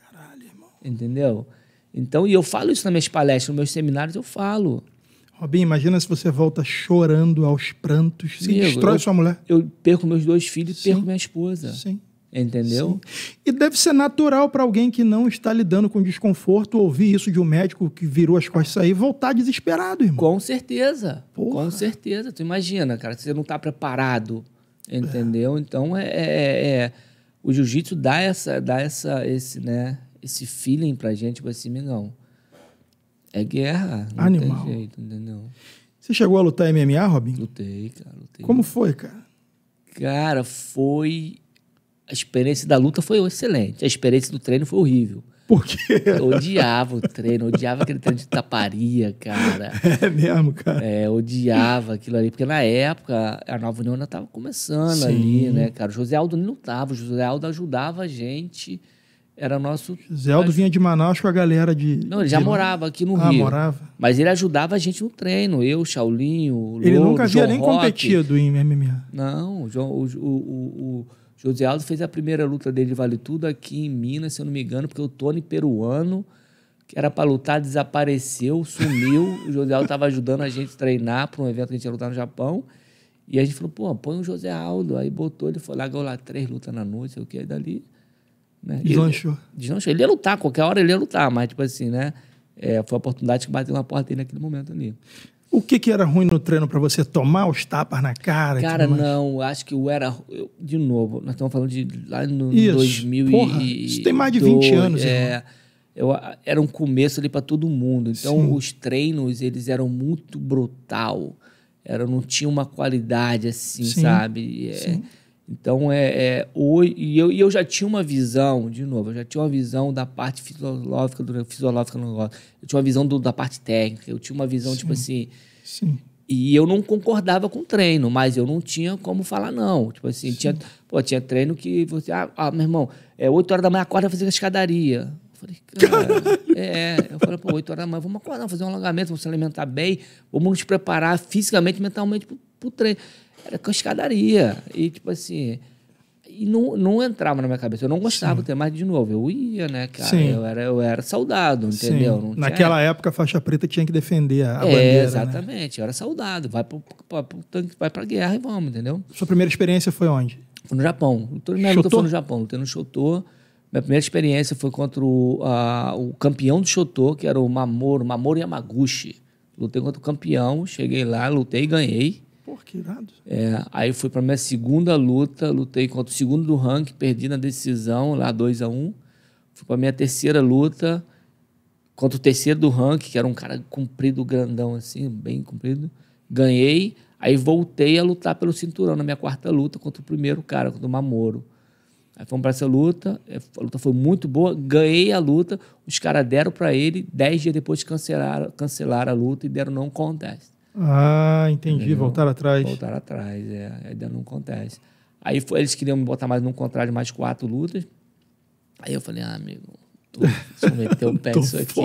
Caralho, irmão. Entendeu? Então, e eu falo isso nas minhas palestras, nos meus seminários, eu falo. Robin, imagina se você volta chorando aos prantos, se destrói eu, sua mulher. Eu perco meus dois filhos, e perco minha esposa. Sim. Entendeu? Sim. E deve ser natural para alguém que não está lidando com desconforto ouvir isso de um médico que virou as costas aí voltar desesperado, irmão. Com certeza. Porra. Com certeza. Tu imagina, cara, você não está preparado. Entendeu? É. Então é, é, é, é... o jiu-jitsu dá essa dá essa esse, né, esse feeling pra gente, tipo assim, migão. É guerra, não Animal. tem jeito, entendeu? Você chegou a lutar MMA, Robin? Lutei, cara, lutei. Como foi, cara? Cara, foi a experiência da luta foi excelente. A experiência do treino foi horrível. Por quê? Eu odiava o treino, odiava aquele treino de taparia, cara. É mesmo, cara? É, odiava aquilo ali, porque na época a Nova União ainda estava começando Sim. ali, né, cara? O José Aldo não tava, o José Aldo ajudava a gente, era nosso... José Aldo vinha de Manaus com a galera de... Não, ele já morava aqui no ah, Rio. Ah, morava. Mas ele ajudava a gente no treino, eu, Shaolinho, o Ele nunca havia nem Rock. competido em MMA. Não, o, o, o, o José Aldo fez a primeira luta dele de Vale Tudo aqui em Minas, se eu não me engano, porque o Tony Peruano, que era para lutar, desapareceu, sumiu. o José Aldo estava ajudando a gente treinar para um evento que a gente ia lutar no Japão. E a gente falou, pô, põe o José Aldo. Aí botou, ele foi lá, ganhou lá três lutas na noite, sei o que, aí dali. Né? Deslanchou. Ele, deslanchou. Ele ia lutar, qualquer hora ele ia lutar, mas tipo assim, né? É, foi a oportunidade que bateu na porta dele naquele momento ali. O que, que era ruim no treino para você? Tomar os tapas na cara? Cara, não. Acho que o era. Eu, de novo, nós estamos falando de lá no isso. 2000 Porra, e. Isso tem mais de 20 anos, é. Eu, era um começo ali para todo mundo. Então, Sim. os treinos, eles eram muito brutal. Era, não tinha uma qualidade assim, Sim. sabe? É, Sim então, é, é hoje, e, eu, e eu já tinha uma visão, de novo, eu já tinha uma visão da parte fisiológica, do, fisiológica do negócio. Eu tinha uma visão do, da parte técnica, eu tinha uma visão, tipo Sim. tipo assim. Sim. E eu não concordava com o treino, mas eu não tinha como falar não. Tipo assim, tinha, pô, tinha treino que você. Ah, ah, meu irmão, é 8 horas da manhã, acorda fazer a escadaria. Eu falei, cara. é, eu falei, pô, 8 horas da manhã, vamos acordar, fazer um alongamento, vamos se alimentar bem, vamos nos preparar fisicamente e mentalmente pro pro trem. Era com escadaria. E, tipo assim. E não, não entrava na minha cabeça. Eu não gostava Sim. do trem, mas, de novo, eu ia, né, cara? Sim. Eu era, eu era soldado, entendeu? Naquela época, a faixa preta tinha que defender a, é, bandeira. Né? Exatamente. Né? Eu era soldado. Vai pro, pra, tanque, vai pra guerra e vamos, entendeu? Sua primeira experiência foi onde? Foi no Japão. Todo minha luta no Japão. Lutei no Chotô. Minha primeira experiência foi contra o, uh, o campeão do Chotô, que era o Mamoro, Mamoro Yamaguchi. Lutei contra o campeão, cheguei lá, lutei e ganhei. Pô, que irado. É, aí fui para minha segunda luta, lutei contra o segundo do ranking, perdi na decisão, lá 2 a 1 um. Fui para minha terceira luta contra o terceiro do ranking, que era um cara comprido, grandão assim, bem comprido. Ganhei, aí voltei a lutar pelo cinturão na minha quarta luta contra o primeiro cara, contra o Mamoro. Aí fomos para essa luta, é, a luta foi muito boa, ganhei a luta, os caras deram para ele, dez dias depois cancelaram, cancelaram a luta e deram não contest. Ah, entendi. Entendeu? Voltar atrás. Voltar atrás, é. Ainda não acontece. Aí foi, eles queriam me botar mais num contrato de mais quatro lutas. Aí eu falei, ah, amigo, tu, meteu o pé nisso aqui.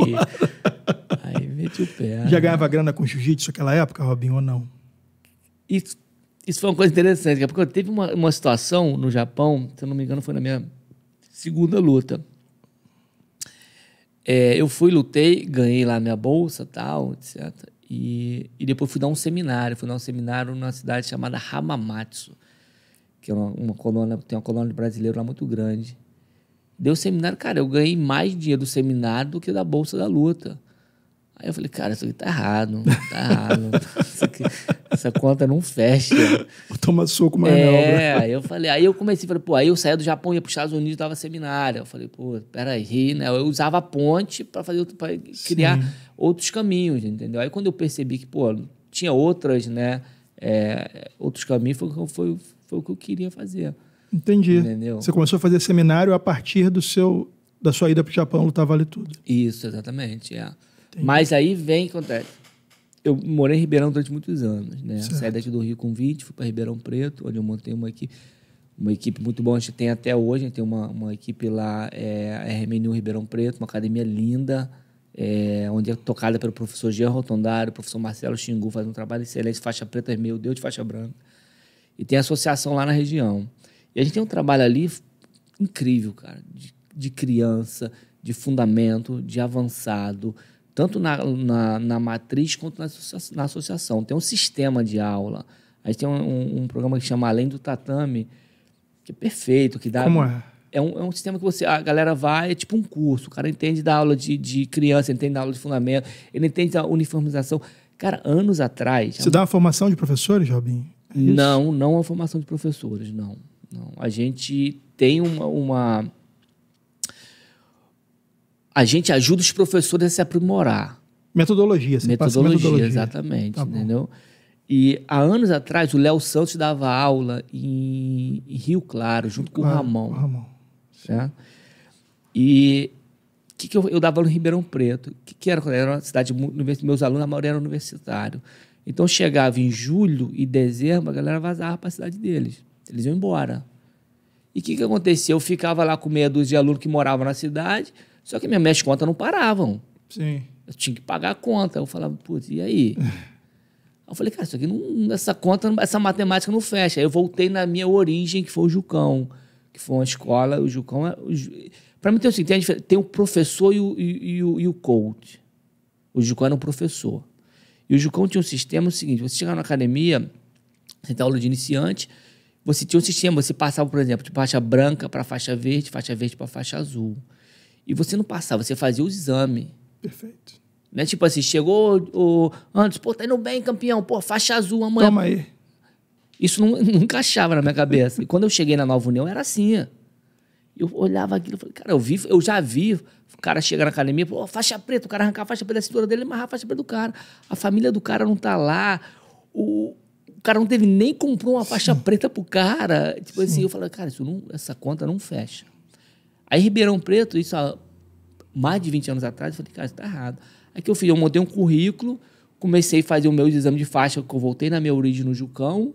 Aí meti o pé. Já né? ganhava grana com jiu-jitsu naquela época, Robinho, ou não? Isso, isso foi uma coisa interessante, porque teve uma, uma situação no Japão, se eu não me engano, foi na minha segunda luta. É, eu fui, lutei, ganhei lá minha bolsa tal, etc. E, e depois fui dar um seminário, fui dar um seminário numa cidade chamada Hamamatsu, que é uma, uma colônia, tem uma colônia de brasileiro lá muito grande. Deu seminário, cara, eu ganhei mais dinheiro do seminário do que da Bolsa da Luta. Aí eu falei, cara, isso aqui tá errado, tá errado. aqui, essa conta não fecha. Toma soco manobra. É, aí eu falei, aí eu comecei, falei, pô, aí eu saía do Japão, ia para os Estados Unidos, dava seminário. Eu falei, pô, peraí, né? Eu usava a ponte para fazer para criar Sim. outros caminhos, entendeu? Aí quando eu percebi que, pô, tinha outras, né? É, outros caminhos, foi, foi, foi o que eu queria fazer. Entendi. Entendeu? Você começou a fazer seminário a partir do seu da sua ida para o Japão lutar vale tudo. Isso, exatamente, é. Entendi. Mas aí vem, acontece. Eu morei em Ribeirão durante muitos anos, né? Certo. Saí daqui do Rio com 20, fui para Ribeirão Preto, onde eu montei uma equipe, uma equipe muito boa. A gente tem até hoje, a gente tem uma, uma equipe lá, é, a RMNU Ribeirão Preto, uma academia linda, é, onde é tocada pelo professor Jean Rotondário, professor Marcelo Xingu, faz um trabalho excelente, faixa preta, meu Deus de faixa branca. E tem associação lá na região. E a gente tem um trabalho ali incrível, cara, de, de criança, de fundamento, de avançado, tanto na, na, na matriz quanto na, na, associação. Tem um sistema de aula. A gente tem um, um, um, programa que chama Além do Tatame, que é perfeito, que dá. Como é? É um, é um sistema que você. A galera vai, é tipo um curso. O cara entende da aula de, de criança, entende da aula de fundamento, ele entende da uniformização. Cara, anos atrás. Você dá uma formação de professores, Robin? É não, não é a formação de professores, não. não. A gente tem uma, uma a gente ajuda os professores a se aprimorar. Metodologia, você metodologia, metodologia. exatamente, tá entendeu? E há anos atrás, o Léo Santos dava aula em, Rio Claro, junto com o Ramon. Ramon. Né? E que, que eu, eu, dava aula em Ribeirão Preto, que, que era, era uma cidade, meus alunos, a maioria era universitário. Então chegava em julho e dezembro, a galera vazava para a cidade deles. Eles iam embora. E o que, que acontecia? Eu ficava lá com meia dúzia de alunos que moravam na cidade, só que minhas, minhas contas não paravam. Sim. Eu tinha que pagar a conta. Eu falava, putz, e aí? eu falei, cara, isso aqui não, essa conta, essa matemática não fecha. Aí eu voltei na minha origem, que foi o Jucão, que foi uma escola. O Jucão é. Para mim tem o seguinte: tem, tem o professor e o, e, e, o, e o coach. O Jucão era um professor. E o Jucão tinha um sistema o seguinte: você chegava na academia, você tem aula de iniciante, você tinha um sistema, você passava, por exemplo, de faixa branca para faixa verde, faixa verde para faixa azul. E você não passava, você fazia os exames. Perfeito. Né? Tipo assim, chegou o antes pô, tá indo bem, campeão, pô, faixa azul amanhã. Toma aí. Isso não, nunca achava na minha cabeça. e quando eu cheguei na Nova União, era assim. Eu olhava aquilo e falei, cara, eu vi, eu já vi. O cara chega na academia, pô, faixa preta, o cara arrancar a faixa preta da cintura dele, amarrar a faixa preta do cara. A família do cara não tá lá. O, o cara não teve nem comprou uma faixa Sim. preta pro cara. Tipo Sim. assim, eu falei, cara, isso não, essa conta não fecha. Aí, Ribeirão Preto, isso há mais de 20 anos atrás, eu falei, cara, isso está errado. Aí que eu fiz, eu montei um currículo, comecei a fazer o meu exame de faixa, que eu voltei na minha origem no Jucão,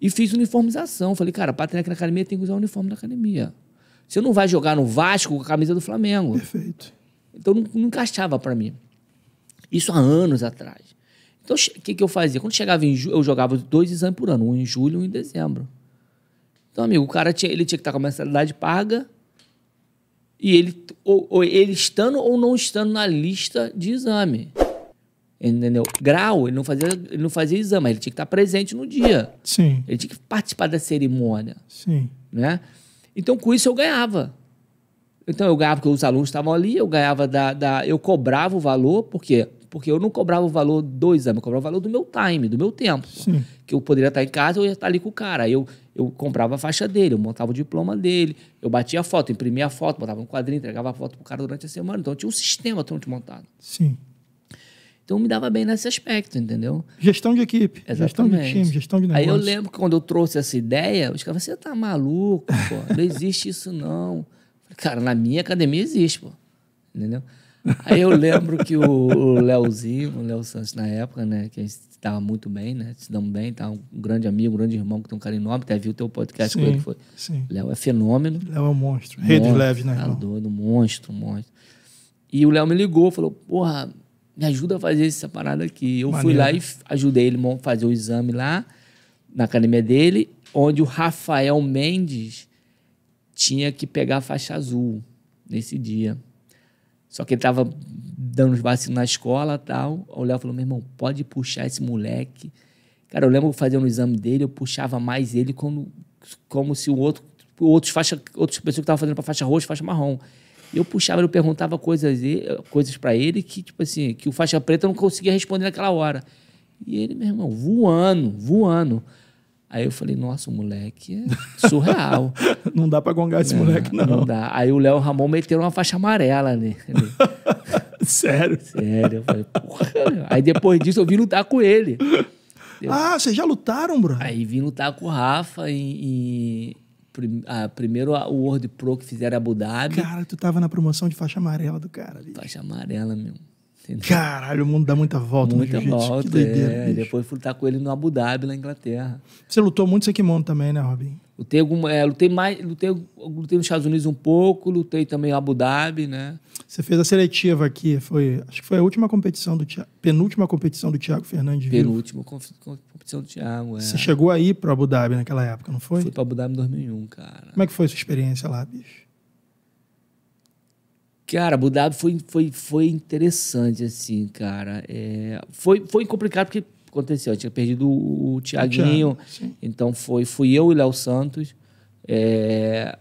e fiz uniformização. Falei, cara, para treinar aqui na academia tem que usar o uniforme da academia. Você não vai jogar no Vasco com a camisa do Flamengo. Perfeito. Então não, não encaixava para mim. Isso há anos atrás. Então o que, que eu fazia? Quando chegava em julho, eu jogava dois exames por ano, um em julho e um em dezembro. Então, amigo, o cara tinha, ele tinha que estar com a mensalidade paga, e ele, ou, ou ele estando ou não estando na lista de exame. Entendeu? Grau, ele não fazia, ele não fazia exame, ele tinha que estar presente no dia. Sim. Ele tinha que participar da cerimônia. Sim. Né? Então, com isso eu ganhava. Então, eu ganhava porque os alunos estavam ali, eu ganhava da, da. Eu cobrava o valor, por quê? Porque eu não cobrava o valor do exame, eu cobrava o valor do meu time, do meu tempo. Sim. Que eu poderia estar em casa, eu ia estar ali com o cara. Eu, eu comprava a faixa dele, eu montava o diploma dele, eu batia a foto, imprimia a foto, botava um quadrinho, entregava a foto para o cara durante a semana. Então, tinha um sistema todo montado. Sim. Então, me dava bem nesse aspecto, entendeu? Gestão de equipe, Exatamente. gestão de time, gestão de negócio. Aí eu lembro que quando eu trouxe essa ideia, os caras você tá maluco, pô, não existe isso não. Falei, cara, na minha academia existe, pô. Entendeu? Aí eu lembro que o Léozinho, o Léo Santos na época, né, que a gente estava muito bem, né, se damos bem, tá um grande amigo, um grande irmão, que tem um cara enorme, até viu o teu podcast sim, com ele, foi. Sim. Léo é fenômeno. Léo é um monstro. monstro leve, leves, né, tá irmão? doido, monstro, monstro. E o Léo me ligou, falou, porra, me ajuda a fazer essa parada aqui. Eu Maneiro. fui lá e ajudei ele a fazer o exame lá, na academia dele, onde o Rafael Mendes tinha que pegar a faixa azul nesse dia. Só que ele tava dando os vacinos na escola tal. O Léo falou: meu irmão, pode puxar esse moleque. Cara, eu lembro fazendo o exame dele, eu puxava mais ele como, como se o outro, outros, faixa, outros pessoas que estavam fazendo para faixa roxa, faixa marrom. Eu puxava, eu perguntava coisas, coisas para ele que, tipo assim, que o faixa preta não conseguia responder naquela hora. E ele, meu irmão, voando, voando. Aí eu falei, nossa, o moleque é surreal. não dá pra gongar esse não, moleque, não. Não dá. Aí o Léo Ramon teve uma faixa amarela nele. Sério? Sério. Eu falei, porra. Aí depois disso eu vim lutar com ele. Eu... Ah, vocês já lutaram, bro? Aí vim lutar com o Rafa em, ah, primeiro o World Pro que fizeram Abu Dhabi. Cara, tu tava na promoção de faixa amarela do cara ali. Faixa amarela mesmo. Entendeu? Assim, né? Caralho, o mundo dá muita volta muita no volta, que doideira, é. Depois fui lutar com ele no Abu Dhabi, na Inglaterra. Você lutou muito Sekimono também, né, Robin? Lutei, algum, é, lutei, mais, lutei, lutei nos Estados Unidos um pouco, lutei também no Abu Dhabi, né? Você fez a seletiva aqui, foi, acho que foi a última competição do Thiago, penúltima competição do Thiago Fernandes. Penúltima competição do Thiago, é. Você chegou aí para Abu Dhabi naquela época, não foi? Fui para Abu Dhabi em 2001, cara. Como é que foi a sua experiência lá, bicho? Cara, Abu Dhabi foi, foi, foi interessante, assim, cara. É, foi, foi complicado porque aconteceu, eu tinha perdido o, o Tiaguinho. Então foi, fui eu e o Léo Santos. É,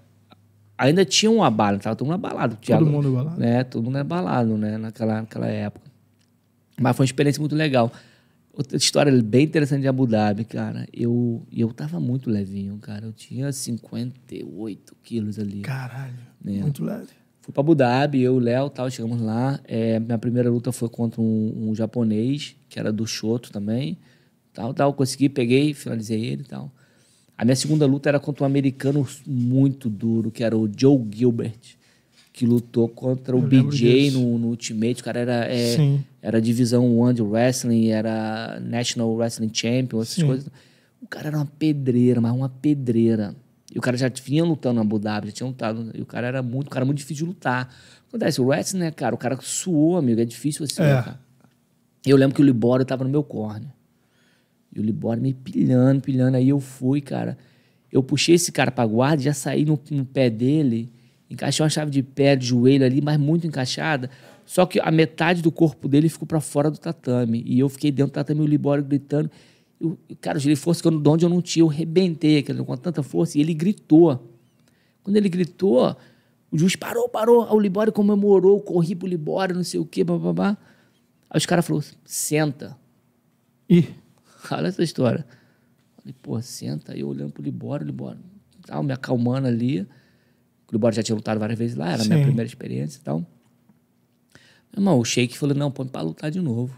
ainda tinha um abalo, tava todo mundo abalado. Thiago, todo mundo abalado. Né, todo mundo abalado, né, naquela, naquela época. Mas foi uma experiência muito legal. Outra história bem interessante de Abu Dhabi, cara. Eu, eu tava muito levinho, cara. Eu tinha 58 quilos ali. Caralho, né? muito leve. Fui pra Abu Dhabi, eu, o Léo tal, chegamos lá. É, minha primeira luta foi contra um, um, japonês, que era do Shoto também. Tal, tal, consegui, peguei, finalizei ele e tal. A minha segunda luta era contra um americano muito duro, que era o Joe Gilbert, que lutou contra eu o BJ no, no, Ultimate. O cara era, é, era divisão One de Wrestling, era National Wrestling Champion, essas Sim. coisas. O cara era uma pedreira, mas uma pedreira. E o cara já vinha lutando na Abu Dhabi, já tinha lutado. E o cara era muito, o cara era muito difícil de lutar. Acontece, o Rats, né, cara? O cara suou, amigo. É difícil assim, é. Né, Eu lembro que o Libório tava no meu corner. E o Libório me pilhando, pilhando. Aí eu fui, cara. Eu puxei esse cara pra guarda, já saí no, no pé dele, encaixei uma chave de pé, de joelho ali, mas muito encaixada. Só que a metade do corpo dele ficou para fora do tatame. E eu fiquei dentro do tatame, o Libório gritando. Eu, cara, eu tirei força que eu, de onde eu não tinha, eu rebentei aquilo com tanta força e ele gritou. Quando ele gritou, o juiz parou, parou. O Libório comemorou, corri pro Libório, não sei o quê, babá. Aí os caras falaram: senta. Ih. Olha essa história. Falei, pô, senta. Aí eu olhando pro Libório, Libório, tal, me acalmando ali. O Libório já tinha lutado várias vezes lá, era a minha primeira experiência e tal. Meu irmão, o Sheik falou: não, põe pra lutar de novo.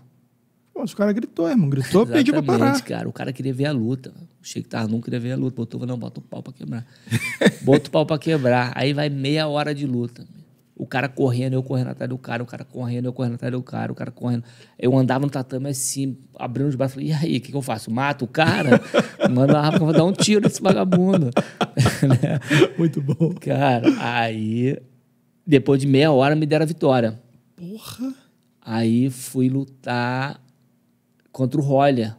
Pô, os caras gritou, irmão. Gritou, pediu pra parar. cara. O cara queria ver a luta. O tava não queria ver a luta. Botou, não, bota o pau pra quebrar. bota o pau pra quebrar. Aí vai meia hora de luta. O cara correndo, eu correndo atrás do cara. O cara correndo, eu correndo atrás do cara. O cara correndo. Eu andava no tatame assim, abrindo os braços. Falei, e aí, o que, que, eu faço? Mato o cara? Manda a Rafa dar um tiro nesse vagabundo. Né? Muito bom. Cara, aí... Depois de meia hora, me deram a vitória. Porra! Aí fui lutar contra o Royler.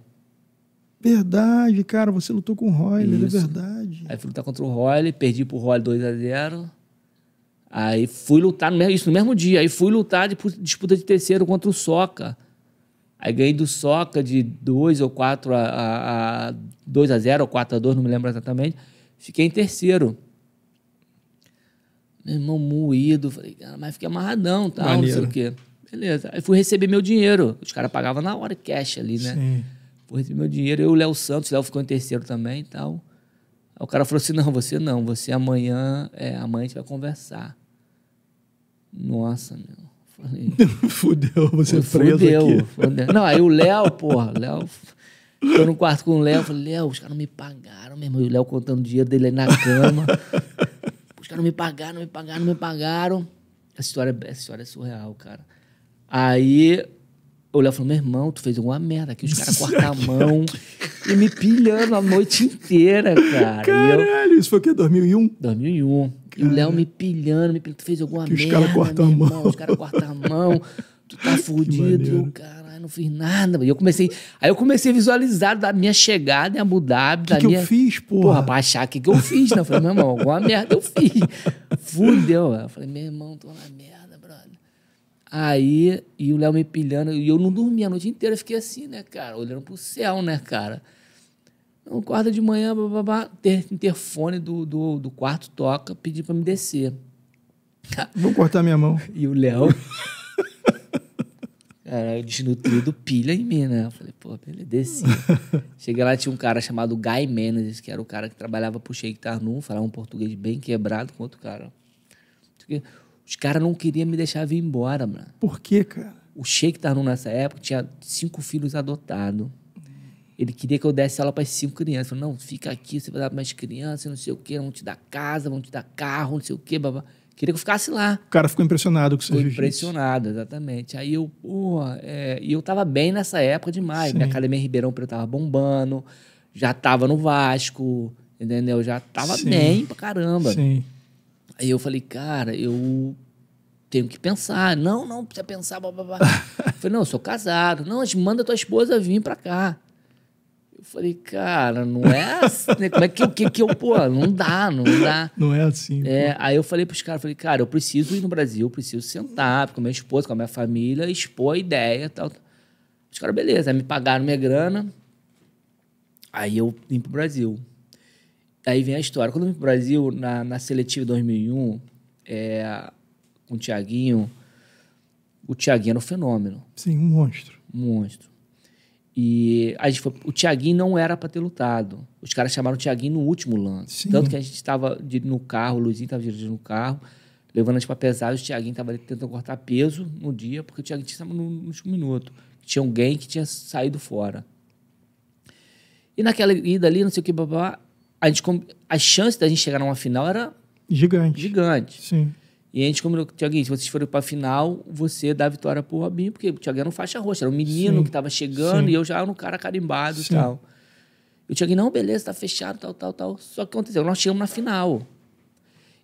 Verdade, cara, você lutou com o Royler, é Isso. é verdade. Aí fui lutar contra o Royler, perdi pro Royler 2 x 0 Aí fui lutar, no mesmo, isso no mesmo dia. Aí fui lutar de disputa de terceiro contra o Soca. Aí ganhei do Soca de 2 ou 4 a, a, a 2 a 0 ou 4 a 2, não me lembro exatamente. Fiquei em terceiro. Meu irmão moído, falei, cara, mas fiquei amarradão, tal, Maneiro. não sei o quê beleza. Aí fui receber meu dinheiro. Os caras pagavam na hora cash ali, né? Sim. Fui receber meu dinheiro. Eu e o Léo Santos, o Léo ficou em terceiro também e tal. Aí o cara falou assim: não, você não, você amanhã, é, amanhã a gente vai conversar. Nossa, meu. Falei, fudeu, você é preso fudeu, aqui. Fudeu. Não, aí o Léo, porra, Léo. Tô no quarto com o Léo, falei, Léo, os caras não me pagaram, meu irmão. E o Léo contando o dinheiro dele aí na cama. os caras não me pagaram, não me pagaram, não me pagaram. Essa história, é, essa história é surreal, cara. Aí o Léo falou: meu irmão, tu fez alguma merda aqui. Os caras cortam a mão e me pilhando a noite inteira, cara. Caralho, eu... isso foi o quê? 2001? 2001. Caralho. E o Léo me pilhando, me pilhando, tu fez alguma que merda. Os caras cortam a mão. os caras cortam a mão, tu tá fudido. E eu, caralho, não fiz nada. E eu comecei. Aí eu comecei a visualizar da minha chegada em Abu Dhabi. O que, que minha... eu fiz, porra? Porra, pra achar o que, que eu fiz, né? Eu falei, meu irmão, alguma merda eu fiz. Fudeu. Eu falei, meu irmão, tô na merda. Aí, e o Léo me pilhando, e eu não dormia a noite inteira, fiquei assim, né, cara, olhando pro céu, né, cara. Então, quarta de manhã, bababá, interfone do, do, do quarto toca, pedi para me descer. Vou cortar minha mão. E o Léo. Cara, desnutrido pilha em mim, né? Eu falei, pô, beleza, desci. Cheguei lá, tinha um cara chamado Guy Menezes, que era o cara que trabalhava pro Sheik Tarnum, falava um português bem quebrado com outro cara. Os caras não queriam me deixar vir embora, mano. Por quê, cara? O Sheik Tarnum, nessa época, tinha cinco filhos adotados. Ele queria que eu desse aula para as cinco crianças. Falei, não, fica aqui, você vai dar mais crianças, não sei o quê, vão te dar casa, vão te dar carro, não sei o quê, babá. Queria que eu ficasse lá. O cara ficou impressionado com o Ficou impressionado, isso. exatamente. Aí eu, porra, é... e eu tava bem nessa época demais. Sim. Minha academia Ribeirão Preto tava bombando, já tava no Vasco, entendeu? Já tava Sim. bem pra caramba. Sim. Aí eu falei, cara, eu tenho que pensar. Não, não precisa pensar. Blá, blá, blá. eu falei, não, eu sou casado. Não, manda tua esposa vir pra cá. Eu falei, cara, não é assim. Né? Como é que, que, que eu, pô, não dá, não dá. Não é assim. É, aí eu falei pros caras, falei, cara, eu preciso ir no Brasil, preciso sentar com a minha esposa, com a minha família, expor a ideia e tal, tal. Os caras, beleza, aí me pagaram minha grana. Aí eu vim pro Brasil. Aí vem a história. Quando eu vim pro Brasil, na, na seletiva 2001, é, com o Tiaguinho. O Tiaguinho era um fenômeno. Sim, um monstro. Um monstro. E a gente foi, o Tiaguinho não era para ter lutado. Os caras chamaram o Tiaguinho no último lance. Sim. Tanto que a gente estava no carro, o Luizinho estava dirigindo no carro, levando a gente para pesar, e o Tiaguinho estava tentando cortar peso no dia, porque o Tiaguinho estava no, no último minuto. Tinha alguém que tinha saído fora. E naquela ida ali, não sei o que, babá, a, gente, a chance da gente chegar numa final era. Gigante. Gigante. Sim. E a gente combinou com o Thiaguinho, se vocês forem pra final, você dá a vitória pro Robinho, porque o Thiaguinho era um faixa roxa, era um menino Sim. que tava chegando Sim. e eu já era um cara carimbado Sim. e tal. E o Thiaguinho, não, beleza, tá fechado, tal, tal, tal. Só que aconteceu, nós chegamos na final.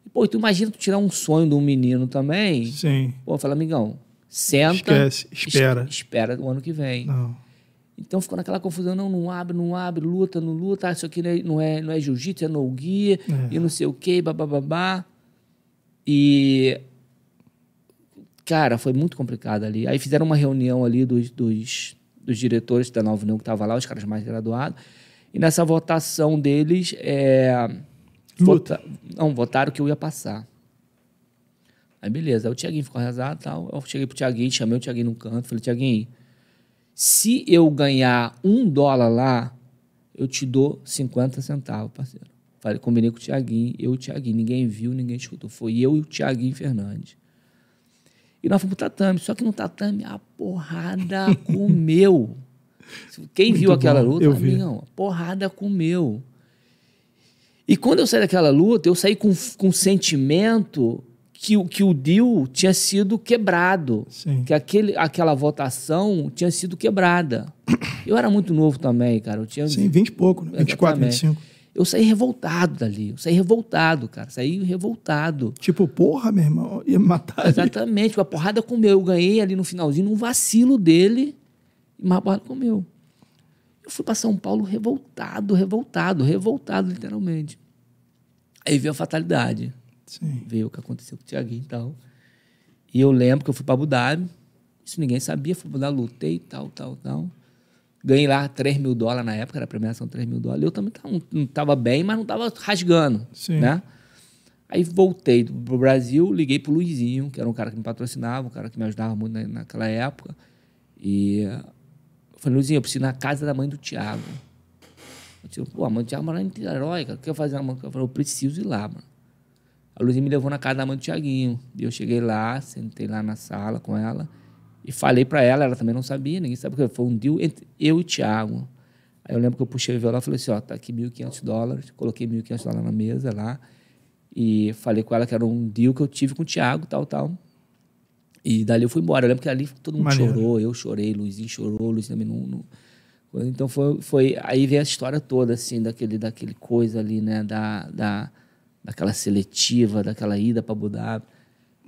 E, pô, tu imagina tu tirar um sonho de um menino também? Sim. Pô, fala, amigão, senta. Esquece, espera. Es espera o ano que vem. Não. Então ficou naquela confusão, não, não abre, não abre, luta, não luta, ah, isso aqui não é, não é, jiu-jitsu, é no-gi, é. e não sei o quê, blá. E. Cara, foi muito complicado ali. Aí fizeram uma reunião ali dos, dos, dos diretores da Nova União que estavam lá, os caras mais graduados. E nessa votação deles. É, Vota, não, votaram que eu ia passar. Aí beleza, aí o Tiaguinho ficou arrasado e tal. Eu cheguei pro Tiaguinho, chamei o Tiaguinho no canto, falei, Tiaguinho, se eu ganhar um dólar lá, eu te dou 50 centavos, parceiro. Falei, combinei com o Tiaguinho, eu e o Tiaguinho. Ninguém viu, ninguém escutou. Foi eu e o Tiaguinho Fernandes. E nós fomos pro tatame. Só que no tatame, a porrada comeu. Quem Muito viu bom. aquela luta? Eu vi. Amigão, a porrada comeu. E quando eu saí daquela luta, eu saí com, com um sentimento que, que o deal tinha sido quebrado. Sim. Que aquele, aquela votação tinha sido quebrada. Eu era muito novo também, cara. Eu tinha... Sim, 20 e pouco, né? 24, 25. Eu saí revoltado dali. Eu saí revoltado, cara. Saí revoltado. Tipo, porra, meu irmão, ia me matar. Exatamente. Ele. A porrada comeu. Eu ganhei ali no finalzinho, um vacilo dele, mas a porrada comeu. Eu fui para São Paulo revoltado, revoltado, revoltado, literalmente. Aí veio a fatalidade. Sim. Veio o que aconteceu com o Tiaguinho e tal. E eu lembro que eu fui para Abu Dhabi. Isso ninguém sabia. Fui para lá, lutei e tal, tal, tal. Ganhei lá 3 mil dólares na época, era a premiação 3 mil dólares. Eu também tava, não estava bem, mas não estava rasgando. Sim. Né? Aí voltei pro Brasil, liguei pro Luizinho, que era um cara que me patrocinava, um cara que me ajudava muito na, naquela época. E eu falei, Luizinho, eu preciso ir na casa da mãe do Thiago. Eu disse, pô, a mãe do Thiago mora em Niterói, cara. eu fazer Eu falei, eu preciso ir lá, mano. A Luizinha me levou na casa da mãe do Thiaguinho. E eu cheguei lá, sentei lá na sala com ela. E falei para ela, ela também não sabia, ninguém sabe o que foi. um deal entre eu e o Thiago. Aí eu lembro que eu puxei o violão e falei assim, ó, tá aqui 1.500 dólares. Coloquei 1.500 dólares na mesa lá. E falei com ela que era um deal que eu tive com o Thiago, tal, tal. E dali eu fui embora. Eu lembro que ali todo mundo Maneiro. chorou, eu chorei, Luizinho chorou, Luizinho também não... não... Então foi, foi... Aí veio a história toda, assim, daquele, daquele coisa ali, né? Da, da, daquela seletiva, daquela ida para Budapeste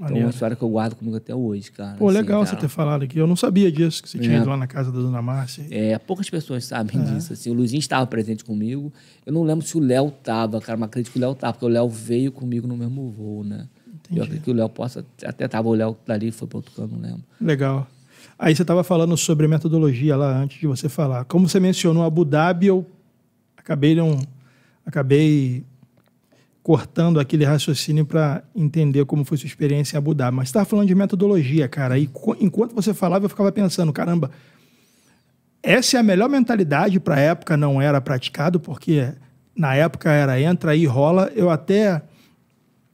então, é uma história que eu guardo comigo até hoje, cara. Pô, assim, legal cara. Tá? você ter falado aqui. Eu não sabia disso, que você tinha é. ido lá na casa da Dona Márcia. É, poucas pessoas sabem é. disso. Assim, o Luizinho estava presente comigo. Eu não lembro se o Léo estava, cara, mas acredito que o Léo estava, porque o Léo veio comigo no mesmo voo, né? Entendi. Eu acredito que o Léo possa. Até estava o Léo dali, foi para outro canto, não lembro. Legal. Aí você estava falando sobre metodologia lá antes de você falar. Como você mencionou Abu Dhabi, eu acabei não. Acabei cortando aquele raciocínio para entender como foi sua experiência em Abu Dhabi. Mas estava falando de metodologia, cara. E enquanto você falava, eu ficava pensando, caramba, essa é a melhor mentalidade para a época, não era praticado, porque na época era entra e rola. Eu até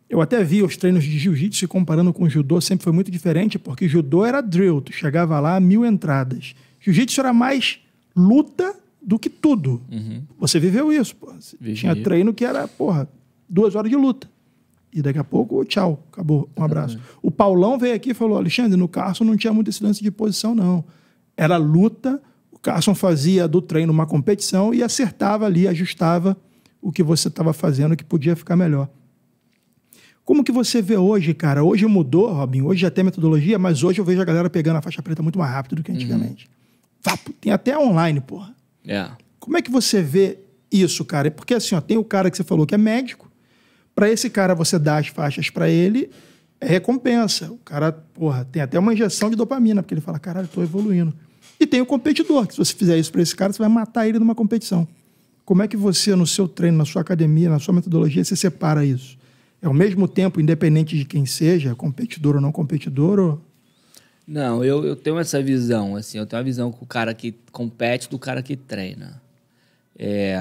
eu até vi os treinos de jiu-jitsu comparando com o judô, sempre foi muito diferente, porque judô era drill, tu chegava lá, mil entradas. Jiu-jitsu era mais luta do que tudo. Uhum. Você viveu isso, pô. Tinha treino que era, porra, duas horas de luta. E daqui a pouco, tchau, acabou, um abraço. O Paulão veio aqui e falou: Alexandre, no Carson não tinha muito esse lance de posição, não. Era luta, o Carson fazia do treino uma competição e acertava ali, ajustava o que você estava fazendo, que podia ficar melhor. Como que você vê hoje, cara? Hoje mudou, Robin, hoje já tem metodologia, mas hoje eu vejo a galera pegando a faixa preta muito mais rápido do que antigamente. Uhum. tem até online, porra. É. Como é que você vê isso, cara? É porque assim, ó, tem o cara que você falou que é médico, para esse cara, você dá as faixas para ele, é recompensa. O cara, porra, tem até uma injeção de dopamina, porque ele fala, caralho, estou evoluindo. E tem o competidor, que se você fizer isso para esse cara, você vai matar ele numa competição. Como é que você, no seu treino, na sua academia, na sua metodologia, você separa isso? É ao mesmo tempo, independente de quem seja, competidor ou não competidor? Ou... Não, eu, eu tenho essa visão, assim, eu tenho a visão que o cara que compete do cara que treina. É,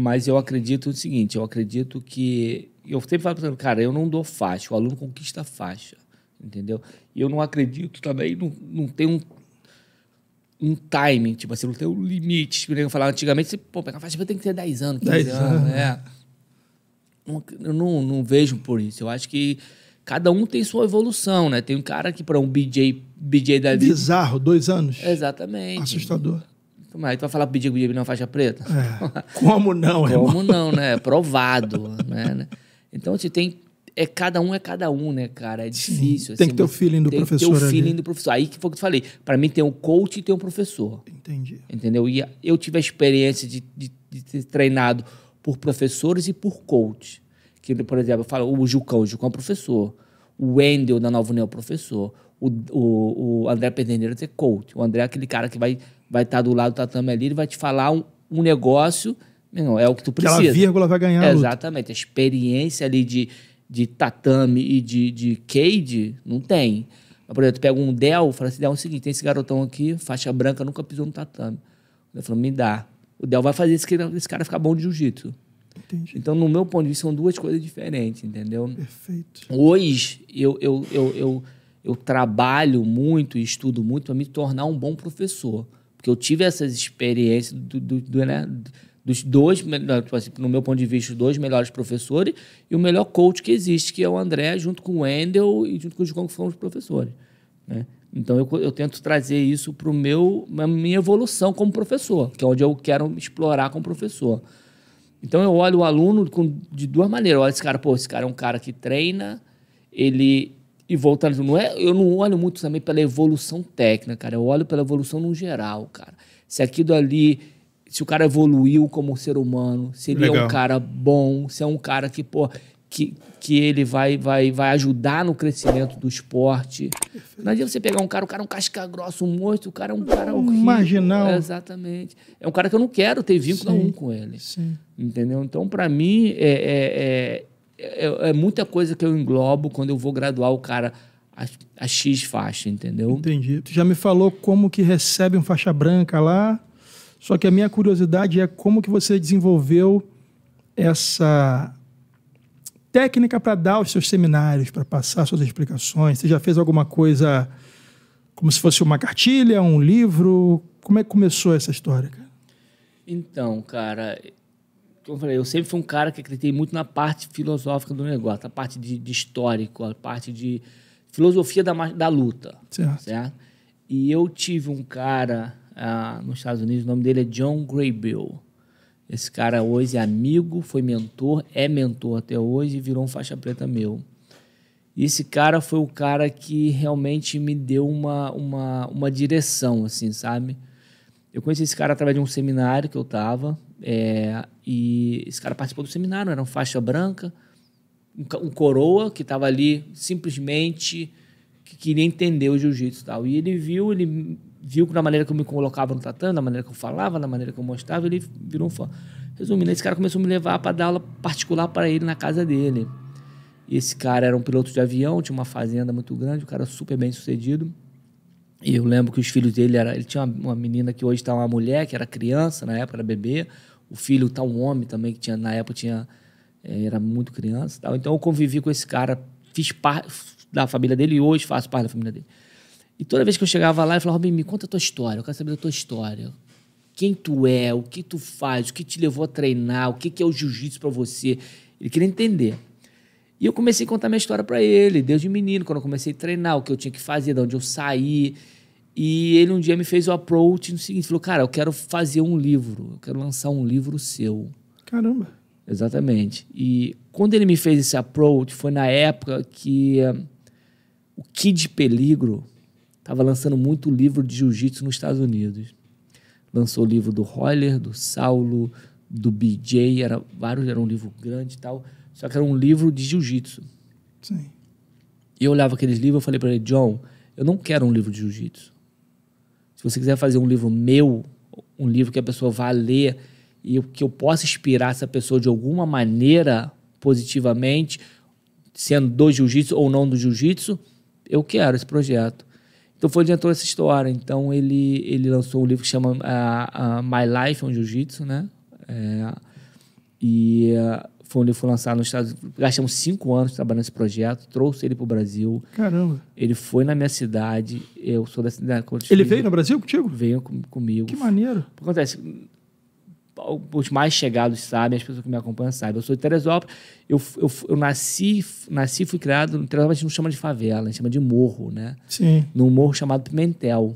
mas eu acredito no seguinte, eu acredito que... Eu sempre falo para cara, eu não dou faixa, o aluno conquista faixa, entendeu? E eu não acredito também, não, não tem um, um timing, tipo assim, não tem um limite. Tipo, eu falava antigamente, você, pô, pegar faixa tem que ter 10 anos, 15 10 anos, anos. É. Eu não, não vejo por isso. Eu acho que cada um tem sua evolução, né? Tem um cara que para um BJ, BJ da vida... Bizarro, dois anos. Exatamente. Assustador tu vai falar pro Bidigo Bidigo não faixa preta? É. Como não, Como não, né? É provado, né? né? Então, você assim, tem... É cada um é cada um, né, cara? É difícil. tem assim, que ter o feeling do tem professor. Tem que ter o feeling ali. do professor. Aí que foi o que eu falei. Para mim tem um coach e tem um professor. Entendi. Entendeu? E eu tive a experiência de, de, de ter treinado por professores e por coach. Que, por exemplo, eu falo o Jucão, o Jucão é professor. O Wendel da Nova União é professor. O, o, o André Pedreiro é coach. O André é aquele cara que vai vai estar tá do lado do tatame ali, ele vai te falar um, um negócio, não, é o que tu precisa. Aquela vírgula vai ganhar. É, exatamente. A experiência ali de, de tatame e de, de cage não tem. Mas, por exemplo, pega um Dell, fala assim: Dell, é o seguinte, tem esse garotão aqui, faixa branca, nunca pisou no tatame. Ele falou: me dá. O Del vai fazer esse, esse cara ficar bom de jiu-jitsu. Então, no meu ponto de vista, são duas coisas diferentes, entendeu? Perfeito. Hoje, eu, eu, eu, eu, trabalho muito e estudo muito para me tornar um bom professor. Porque eu tive essas experiências do, do, do né? dos dois, tipo assim, no meu ponto de vista, os dois melhores professores e o melhor coach que existe, que é o André, junto com o Wendel e junto com o João, que foram os professores. Né? Então, eu, eu, tento trazer isso para a minha evolução como professor, que é onde eu quero explorar como professor. Então, eu olho o aluno com, de duas maneiras. Olha olho esse cara, pô, esse cara é um cara que treina, ele e voltando, não é, eu não olho muito também pela evolução técnica, cara. Eu olho pela evolução no geral, cara. Se aquilo ali, se o cara evoluiu como ser humano, se ele Legal. é um cara bom, se é um cara que, pô, que, que ele vai, vai, vai ajudar no crescimento do esporte. Não adianta você pegar um cara, o cara é um casca grosso, um morto, o cara é um cara horrível. Marginal. exatamente. É um cara que eu não quero ter vínculo nenhum algum com ele. Sim. Entendeu? Então, para mim, é, é, é é, é, é, muita coisa que eu englobo quando eu vou graduar o cara a, a, X faixa, entendeu? Entendi. Tu já me falou como que recebe um faixa branca lá, só que a minha curiosidade é como que você desenvolveu essa técnica para dar os seus seminários, para passar suas explicações. Você já fez alguma coisa como se fosse uma cartilha, um livro? Como é que começou essa história, cara? Então, cara, eu, falei, eu sempre fui um cara que acreditei muito na parte filosófica do negócio, a parte de, de histórico, a parte de filosofia da, da luta. Certo. certo? E eu tive um cara ah, nos Estados Unidos, o nome dele é John Graybill. Esse cara hoje é amigo, foi mentor, é mentor até hoje e virou um faixa preta meu. E esse cara foi o cara que realmente me deu uma, uma, uma direção, assim, sabe? Eu conheci esse cara através de um seminário que eu tava, é, e esse cara participou do seminário, era um faixa branca, um, um coroa que estava ali simplesmente que queria entender o jiu-jitsu e tal. E ele viu, ele viu que na maneira que eu me colocava no tatame, na maneira que eu falava, na maneira que eu mostrava, ele virou um fã. Resumindo, esse cara começou a me levar para dar aula particular para ele na casa dele. E esse cara era um piloto de avião, tinha uma fazenda muito grande, um cara super bem sucedido. E eu lembro que os filhos dele era, ele tinha uma, uma menina que hoje está uma mulher, que era criança, na época era bebê o filho tal tá um homem também que tinha na época tinha é, era muito criança, tal. Então eu convivi com esse cara, fiz parte da família dele e hoje faço parte da família dele. E toda vez que eu chegava lá, ele falava: "Robin, me conta a tua história, eu quero saber da tua história. Quem tu é, o que tu faz, o que te levou a treinar, o que que é o jiu-jitsu para você?" Ele queria entender. E eu comecei a contar minha história para ele, desde menino, quando eu comecei a treinar, o que eu tinha que fazer, de onde eu saí. E ele um dia me fez o approach no seguinte: falou, cara, eu quero fazer um livro, eu quero lançar um livro seu. Caramba. Exatamente. E quando ele me fez esse approach, foi na época que eh, o Kid Peligro estava lançando muito livro de jiu-jitsu nos Estados Unidos. Lançou o livro do Roller, do Saulo, do BJ, era vários, era um livro grande e tal. Só que era um livro de jiu-jitsu. Sim. E eu olhava aqueles livros e falei para ele, John, eu não quero um livro de jiu-jitsu. Se você quiser fazer um livro meu, um livro que a pessoa vá ler e que eu possa inspirar essa pessoa de alguma maneira positivamente, sendo do jiu-jitsu ou não do jiu-jitsu, eu quero esse projeto. Então foi adiantou essa história. Então ele, ele lançou um livro que chama uh, uh, My Life on Jiu-Jitsu, né? É, e uh, foi um livro lançado nos Estados Unidos. Gastamos cinco anos trabalhando nesse projeto, trouxe ele para o Brasil. Caramba. Ele foi na minha cidade, eu sou da cidade. Ele veio no Brasil contigo? Veio com, comigo. Que maneiro. O que acontece? Os mais chegados sabem, as pessoas que me acompanham sabem. Eu sou de Teresópolis, eu, eu, eu nasci, nasci fui criado. Em Teresópolis a gente não chama de favela, a gente chama de morro, né? Sim. Num morro chamado Pimentel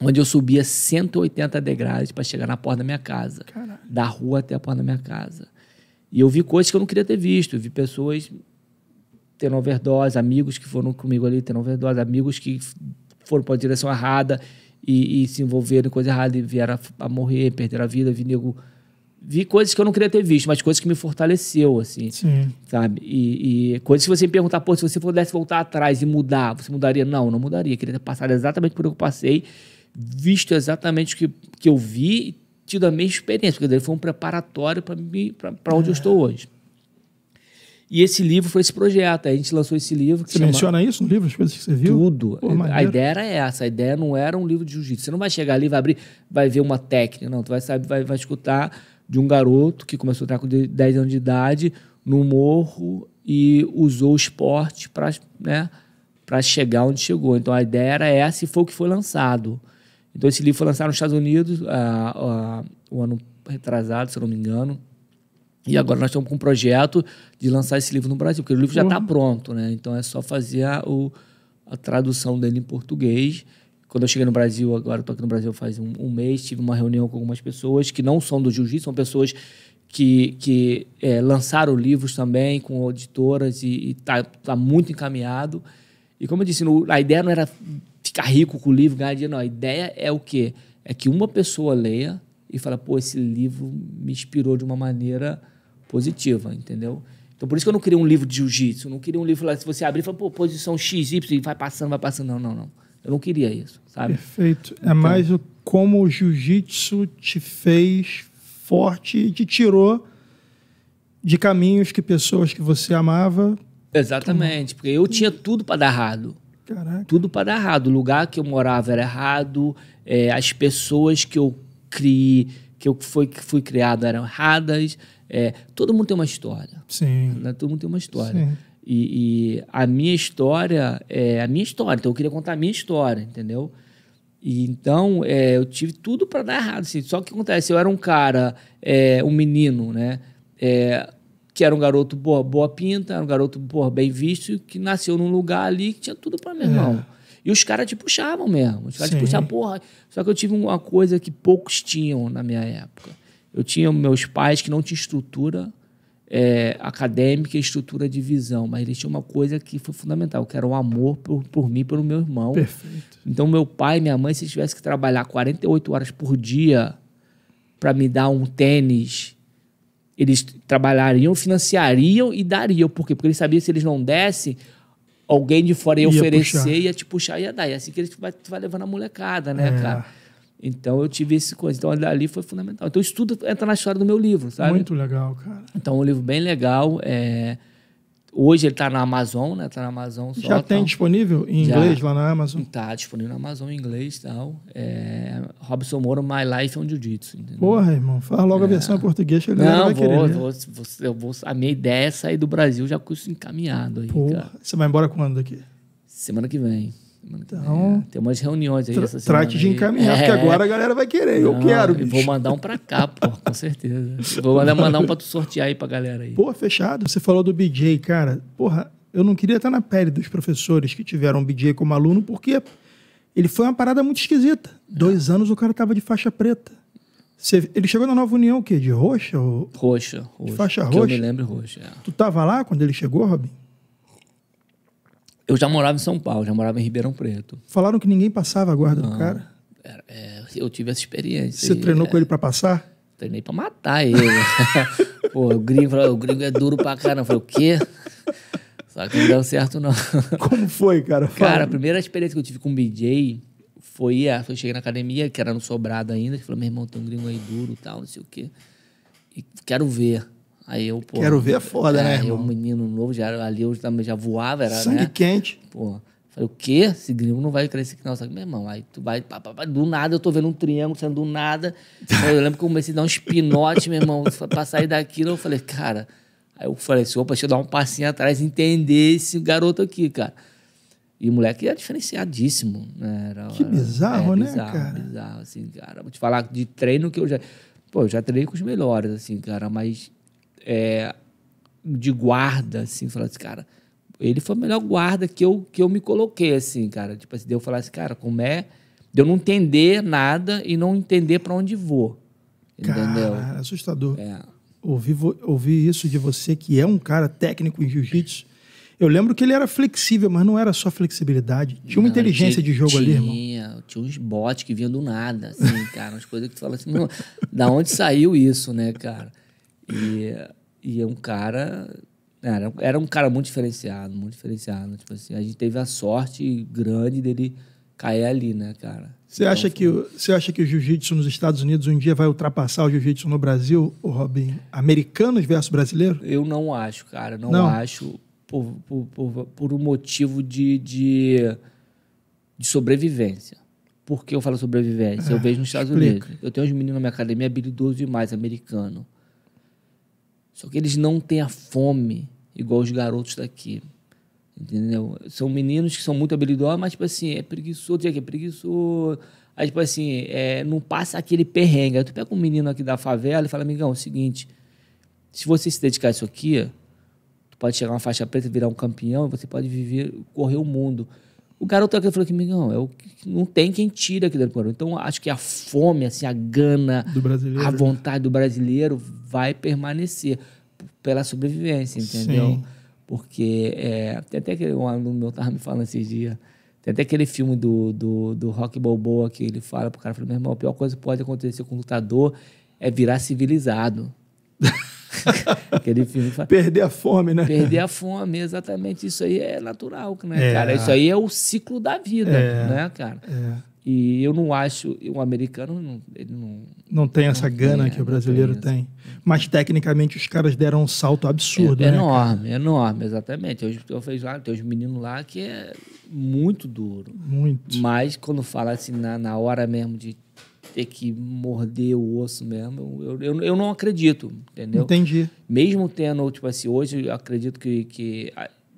onde eu subia 180 degraus para chegar na porta da minha casa. Caralho. Da rua até a porta da minha casa. E eu vi coisas que eu não queria ter visto. Eu vi pessoas tendo overdose, amigos que foram comigo ali tendo overdose, amigos que foram para a direção errada e, e, se envolveram em coisa errada e vieram a, a morrer, perder a vida. Vi nego vi coisas que eu não queria ter visto, mas coisas que me fortaleceu, assim, Sim. sabe? E, e, coisas que você me perguntar, pô, se você pudesse voltar atrás e mudar, você mudaria? Não, não mudaria. Eu queria ter passado exatamente por que eu passei, visto exatamente o que, que eu vi, tido a mesma experiência, porque ele foi um preparatório para onde é. eu estou é. hoje. E esse livro foi esse projeto. a gente lançou esse livro. você chama... menciona isso no livro, as coisas que você viu? Tudo. Pô, a ideia era essa. A ideia não era um livro de jiu-jitsu. Você não vai chegar ali vai abrir, vai ver uma técnica. Não, tu vai, sabe, vai, vai escutar de um garoto que começou a treinar com 10 anos de idade no morro e usou o esporte para né, chegar onde chegou. Então a ideia era essa e foi o que foi lançado. Então, esse livro foi lançado nos Estados Unidos a, ah, ah, o ano retrasado, se eu não me engano. E agora nós estamos com um projeto de lançar esse livro no Brasil, porque o livro já está uhum. pronto, né? Então é só fazer a, o, a tradução dele em português. Quando eu cheguei no Brasil, agora estou aqui no Brasil faz um, um, mês, tive uma reunião com algumas pessoas que não são do jiu-jitsu, são pessoas que, que é, lançaram livros também com editoras e está tá muito encaminhado. E como eu disse, no, a ideia não era ficar rico com o livro, ganhar dinheiro. Não, a ideia é o quê? É que uma pessoa leia e fala, pô, esse livro me inspirou de uma maneira positiva, entendeu? Então, por isso que eu não queria um livro de jiu-jitsu, não queria um livro lá, se você abrir e fala, pô, posição X, Y, vai passando, vai passando. Não, não, não. Eu não queria isso, sabe? Perfeito. É então, é mais o como o jiu-jitsu te fez forte e te tirou de caminhos que pessoas que você amava. Exatamente, tomou. porque eu tinha tudo para dar errado. Caraca. Tudo para dar errado. O lugar que eu morava era errado, é, as pessoas que eu criei, que eu fui, que fui criado eram erradas. É, todo mundo tem uma história. Sim. Né? Todo mundo tem uma história. Sim. E, e, a minha história é a minha história. Então eu queria contar a minha história, entendeu? E então é, eu tive tudo para dar errado. Assim. Só que acontece, eu era um cara, é, um menino, né? É, que era um garoto boa, boa pinta, era um garoto bem visto, que nasceu num lugar ali que tinha tudo para meu é. irmão. É. E os caras te puxavam mesmo. Os caras te puxavam, porra. Só que eu tive uma coisa que poucos tinham na minha época. Eu tinha meus pais que não tinham estrutura é, acadêmica e estrutura de visão, mas eles tinham uma coisa que foi fundamental, que era o um amor por, por mim, pelo meu irmão. Perfeito. Então, meu pai e minha mãe, se tivesse que trabalhar 48 horas por dia para me dar um tênis eles trabalhariam, financiariam e dariam. Por quê? Porque eles sabiam que se eles não dessem, alguém de fora ia, ia oferecer, puxar. ia te puxar, ia dar. E é assim que eles vai, vai levando a molecada, né, é. cara? Então eu tive esse coisa. Então ali foi fundamental. Então isso tudo entra na história do meu livro, sabe? Muito legal, cara. Então é um livro bem legal. É... Hoje ele está na Amazon, né? Tá na Amazon só, Já tem disponível em Já. inglês lá na Amazon? Tá disponível na Amazon em inglês e tal. É, Robson Moro, My Life on Jiu-Jitsu. Porra, irmão, faz logo é. a versão em português que a galera Não, vai vou, querer. Né? Vou, vou, eu vou, a minha ideia é sair do Brasil já com isso encaminhado. Aí, Porra, cara. você vai embora quando daqui? Semana que vem. Então, é, tem umas reuniões aí. Tra essa semana, trate de encaminhar, é, porque agora a galera vai querer. Não, eu quero. Bicho. Vou mandar um para cá, pô, com certeza. Vou mandar, mandar um para tu sortear aí pra galera aí. Pô, fechado. Você falou do BJ, cara. Porra, eu não queria estar na pele dos professores que tiveram BJ como aluno, porque ele foi uma parada muito esquisita. É. Dois anos o cara tava de faixa preta. Você, ele chegou na Nova União o quê? De roxa? Ou... Roxa, roxa. De faixa roxa? Que eu me lembro roxa. É. Tu tava lá quando ele chegou, Robin? Eu já morava em São Paulo, já morava em Ribeirão Preto. Falaram que ninguém passava a guarda Não, do cara? é, eu tive essa experiência. Você e, treinou é, com ele para passar? Treinei para matar ele. Pô, o gringo falou, o gringo é duro pra caramba. Eu falei, o quê? Só que não deu certo, não. Como foi, cara? Fala. Cara, a primeira experiência que eu tive com o BJ foi, é, eu cheguei na academia, que era no sobrado ainda, ele falou, meu irmão, tem um gringo aí duro e tal, não sei o quê. E quero ver. Aí eu, pô. Quero ver é foda, né, é, né? Irmão? Eu, menino novo, já, ali eu já, já voava, era. Sangue né? quente. Pô. Falei, o quê? Esse gringo não vai crescer aqui, não. Sabe, meu irmão, aí tu vai. Pá, pá, pá, do nada eu tô vendo um triângulo sendo do nada. Aí eu lembro que eu comecei a dar um espinote, meu irmão, pra sair daquilo. Eu falei, cara. Aí eu falei assim, opa, deixa eu dar um passinho atrás e entender esse garoto aqui, cara. E o moleque era é diferenciadíssimo. Né? Era, que bizarro, era, é, né, cara? Bizarro, assim, cara. Vou te falar de treino que eu já. Pô, eu já treinei com os melhores, assim, cara, mas é, de guarda, assim, falar assim, cara, ele foi o melhor guarda que eu, que eu me coloquei, assim, cara. Tipo assim, de eu falar assim, cara, como é de eu não entender nada e não entender para onde vou. Entendeu? Cara, assustador. É. Ouvi, ouvi isso de você, que é um cara técnico em jiu-jitsu. Eu lembro que ele era flexível, mas não era só flexibilidade. Tinha uma inteligência tinha, de jogo tinha, ali, irmão. Tinha, tinha uns bots que vinham do nada, assim, cara. Umas coisas que tu fala assim, da onde saiu isso, né, cara? E e é um cara. Era, era um cara muito diferenciado, muito diferenciado. Tipo assim, a gente teve a sorte grande dele cair ali, né, cara? Você então, acha, foi... que, você acha que o jiu-jitsu nos Estados Unidos um dia vai ultrapassar o jiu-jitsu no Brasil, o Robin? Americanos versus brasileiro? Eu não acho, cara. Não, não. acho por, por, por, por, um motivo de, de, de sobrevivência. Por que eu falo sobrevivência? É, eu vejo nos Estados explica. Unidos. Eu tenho uns meninos na minha academia habilidosos demais, americano. Só que eles não têm a fome igual os garotos daqui. Entendeu? São meninos que são muito habilidosos, mas, tipo assim, é preguiçoso. Tinha que é preguiçoso. Aí, tipo assim, é, não passa aquele perrengue. Aí tu pega um menino aqui da favela e fala, amigão, é o seguinte, se você se dedicar a isso aqui, tu pode chegar uma faixa preta, virar um campeão, e você pode viver, correr o mundo. O garoto aqui falou que, migão, é o não tem quem tira aqui dentro do Corinthians. Então, acho que a fome, assim, a gana, a né? vontade do brasileiro vai permanecer pela sobrevivência, entendeu? Sim. Porque é, tem até que um aluno meu estava me falando esses dias. Tem até aquele filme do, do, do Rock Balboa que ele fala pro cara, fala, meu irmão, a pior coisa que pode acontecer com o lutador é virar civilizado. Aquele filme. Perder a fome, né? Perder a fome, exatamente. Isso aí é natural, né, é. cara? Isso aí é o ciclo da vida, é. né, cara? É. E eu não acho, o americano não. Ele não, não tem essa não gana tem, que o brasileiro tem, tem, Mas tecnicamente os caras deram um salto absurdo, é, é né? Enorme, cara? É enorme, exatamente. Eu, eu fiz lá, tem os meninos lá que é muito duro. Muito. Mas quando fala assim, na, na hora mesmo de ter que morder o osso mesmo, eu, eu, eu não acredito, entendeu? Entendi. Mesmo tendo, tipo assim, hoje eu acredito que, que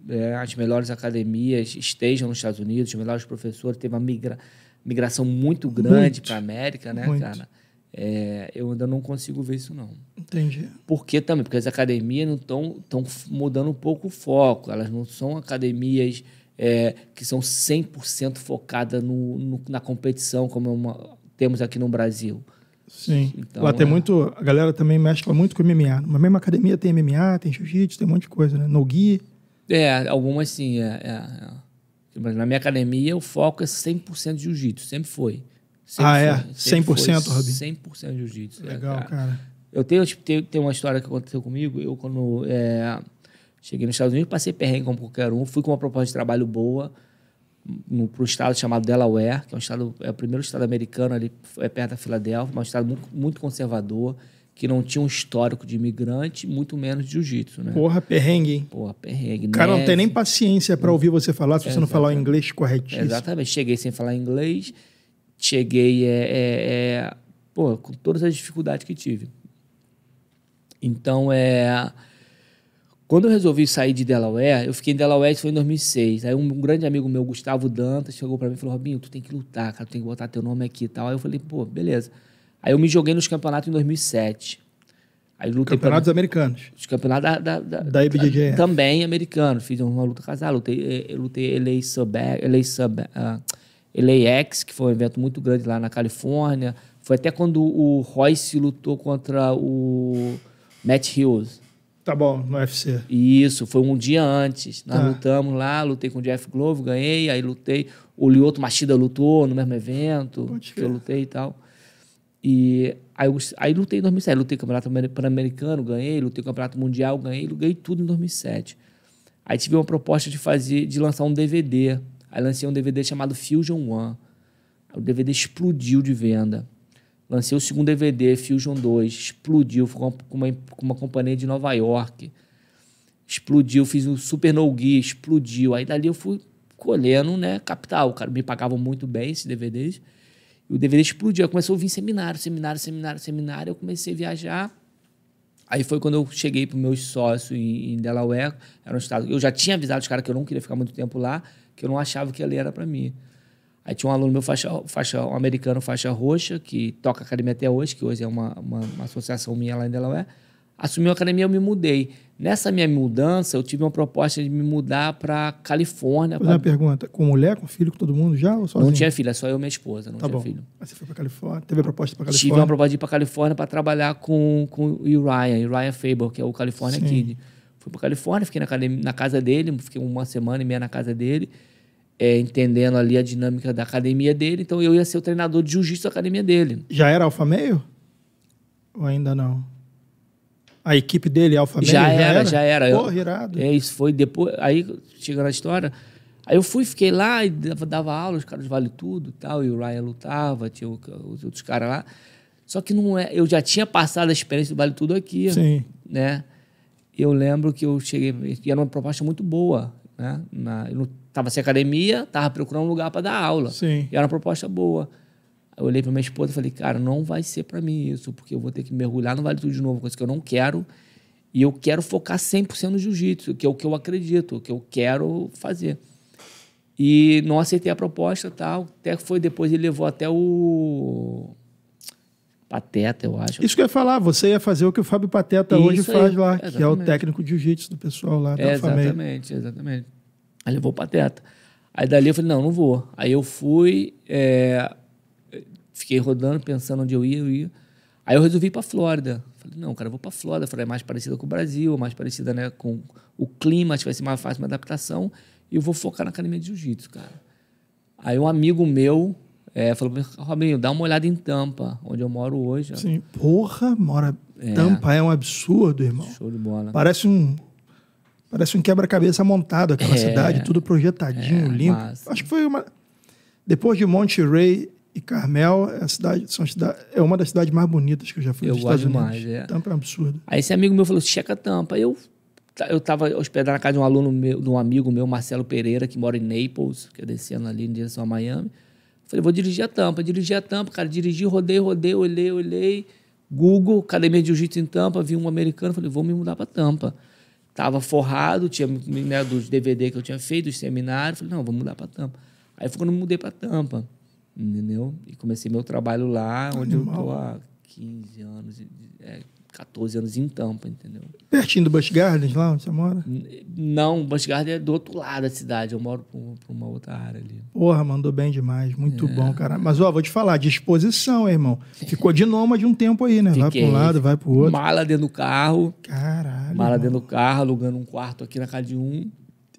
é, as melhores academias estejam nos Estados Unidos, os melhores professores, teve uma migra, migração muito grande para a América, né, muito. cara? É, eu ainda não consigo ver isso, não. Entendi. Por que também? Porque as academias não estão mudando um pouco o foco. Elas não são academias é, que são 100% focadas no, no, na competição, como é uma temos aqui no Brasil. Sim. Então, Lá tem é... muito. A galera também mescla muito com MMA. Na mesma academia tem MMA, tem jiu-jitsu, tem um monte de coisa, né? No Gui. É, algumas sim. É, é, é. Mas na minha academia o foco é 100% de jiu-jitsu, sempre foi. Sempre ah, é? 100%, Robin? 100% jiu-jitsu. É, Legal, cara. cara. Eu tenho, tipo, tenho, tenho uma história que aconteceu comigo. Eu, quando é, cheguei nos Estados Unidos, passei perrengue como qualquer um, fui com uma proposta de trabalho boa para um estado chamado Delaware, que é um estado é o primeiro estado americano ali é perto da Filadélfia, mas é um estado muito, muito, conservador, que não tinha um histórico de imigrante, muito menos de jiu-jitsu, né? Porra, perrengue. Hein? Porra, perrengue. O cara neve. não tem nem paciência para ouvir você falar se você não falar o inglês corretíssimo. Exatamente. Cheguei sem falar inglês, cheguei é, é, é, pô, com todas as dificuldades que tive. Então, é quando eu resolvi sair de Delaware, eu fiquei em Delaware, isso foi em 2006. Aí um grande amigo meu, Gustavo Dantas, chegou para mim e falou: Robinho, tu tem que lutar, cara, tu tem que botar teu nome aqui e tal. Aí eu falei: pô, beleza. Aí eu me joguei nos campeonatos em 2007. Aí lutei campeonatos pra... americanos. Os campeonatos da, da, da, da IBJJF. Também americanos. Fiz uma luta casada, lutei, eu eh, eh, lutei LA Sub, LA Sub, uh, ah, LAX, que foi um evento muito grande lá na Califórnia. Foi até quando o Royce lutou contra o Matt Hughes. Tá bom, no UFC. Isso, foi um dia antes. Nós ah. lutamos lá, lutei com o Jeff Glover, ganhei, aí lutei. O Lioto Machida lutou no mesmo evento Pode que eu lutei e tal. E aí, eu, aí lutei em 2007. Lutei campeonato pan-americano, ganhei. Lutei campeonato mundial, ganhei. lutei tudo em 2007. Aí tive uma proposta de fazer, de lançar um DVD. Aí lancei um DVD chamado Fusion One. O DVD explodiu de venda. Lancei o segundo DVD, Fusion 2, explodiu, ficou com uma, com uma companhia de Nova York. Explodiu, fiz um Super No Gui, explodiu. Aí dali eu fui colhendo, né, capital. O cara me pagava muito bem esses DVDs. E o DVD explodiu. Aí começou a vir seminário, seminário, seminário, seminário. Eu comecei a viajar. Aí foi quando eu cheguei para meus sócios em, em, Delaware, era um estado. Eu já tinha avisado os caras que eu não queria ficar muito tempo lá, que eu não achava que ali era para mim. Aí tinha um aluno meu, faixa, faixa, um americano faixa roxa, que toca academia até hoje, que hoje é uma, uma, uma associação minha lá em Delaware. Assumiu a academia, eu me mudei. Nessa minha mudança, eu tive uma proposta de me mudar para Califórnia. Vou pra... uma pergunta: com mulher, com filho, com todo mundo já? Ou sozinho? Não tinha filha, só eu e minha esposa. Não tá tinha bom. filho. Mas você foi para Califórnia? Teve proposta para Califórnia? Tive uma proposta de ir para Califórnia para trabalhar com, com o Ryan, Ryan Faber, que é o California Sim. Kid. Fui para Califórnia, fiquei na, academia, na casa dele, fiquei uma semana e meia na casa dele é, entendendo ali a dinâmica da academia dele, então eu ia ser o treinador de jiu-jitsu da academia dele. Já era alfa meio? Ou ainda não? A equipe dele, é alfa meio? Já, já era, já era. Porra, irado. É, isso foi depois. Aí, chegando na história, Aí eu fui, fiquei lá e dava, dava aula, os caras vale tudo tal, e o Ryan lutava, tinha os outros caras lá. Só que não é, eu já tinha passado a experiência do vale tudo aqui, Sim. né? Eu lembro que eu cheguei, e era uma proposta muito boa, né? Na, Tava sem academia, tava procurando um lugar para dar aula. Sim. E era uma proposta boa. Eu olhei para minha esposa e falei, cara, não vai ser para mim isso, porque eu vou ter que mergulhar no Vale Tudo de novo, coisa que eu não quero. E eu quero focar 100% no jiu-jitsu, que é o que eu acredito, que eu quero fazer. E não aceitei a proposta tal. Até que foi depois, ele levou até o. Pateta, eu acho. Isso que eu ia falar, você ia fazer o que o Fábio Pateta Isso hoje faz lá, exatamente. que é o técnico de jiu-jitsu do pessoal lá é, família. Exatamente, exatamente. Aí levou o Pateta. Aí dali eu falei, não, não vou. Aí eu fui, é, fiquei rodando, pensando onde eu ia, eu ia. Aí eu resolvi ir para Flórida. Falei, não, cara, eu vou para Flórida. Falei, é mais parecida com o Brasil, mais parecida né, com o clima, acho que vai ser mais fácil uma adaptação. E eu vou focar na academia de jiu-jitsu, cara. Aí um amigo meu é, falou pra mim, Robinho, dá uma olhada em Tampa, onde eu moro hoje. Sim, porra, mora... É. Tampa é um absurdo, irmão. Show de bola. Parece um Parece um quebra-cabeça montado aquela é, cidade, tudo projetadinho, é, limpo. Massa. Acho que foi uma. Depois de Monterey e Carmel, é, a cidade, são cidade, é uma das cidades mais bonitas que eu já fui eu gosto Estados demais, Mais, É. Tampa é um absurdo. Aí esse amigo meu falou: checa Tampa. Eu eu estava hospedado na casa de um aluno meu, de um amigo meu, Marcelo Pereira, que mora em Naples, que é descendo ali em direção a Miami. Falei, vou dirigir a tampa, dirigir a tampa, cara, dirigi, rodei, rodei, olhei, olhei. Google, academia de jiu-jitsu em tampa, vi um americano, falei, vou me mudar para tampa. Tava forrado, tinha né, dos DVD que eu tinha feito, os seminários. Falei, não, vou mudar para tampa. Aí foi quando eu mudei para tampa, entendeu? E comecei meu trabalho lá, onde Animal. eu tô há 15 anos, é, 14 anos em Tampa, entendeu? Pertinho do Busch Gardens, lá onde você mora? não, o Busch Gardens é do outro lado da cidade. Eu moro para uma outra área ali. Porra, mandou bem demais. Muito é. bom, cara. Mas, ó, vou te falar, disposição, irmão. Ficou de nômade um tempo aí, né? Fiquei. Vai para um lado, vai para o outro. Mala dentro do carro. Caralho. Mala irmão. dentro do carro, alugando um quarto aqui na casa de um.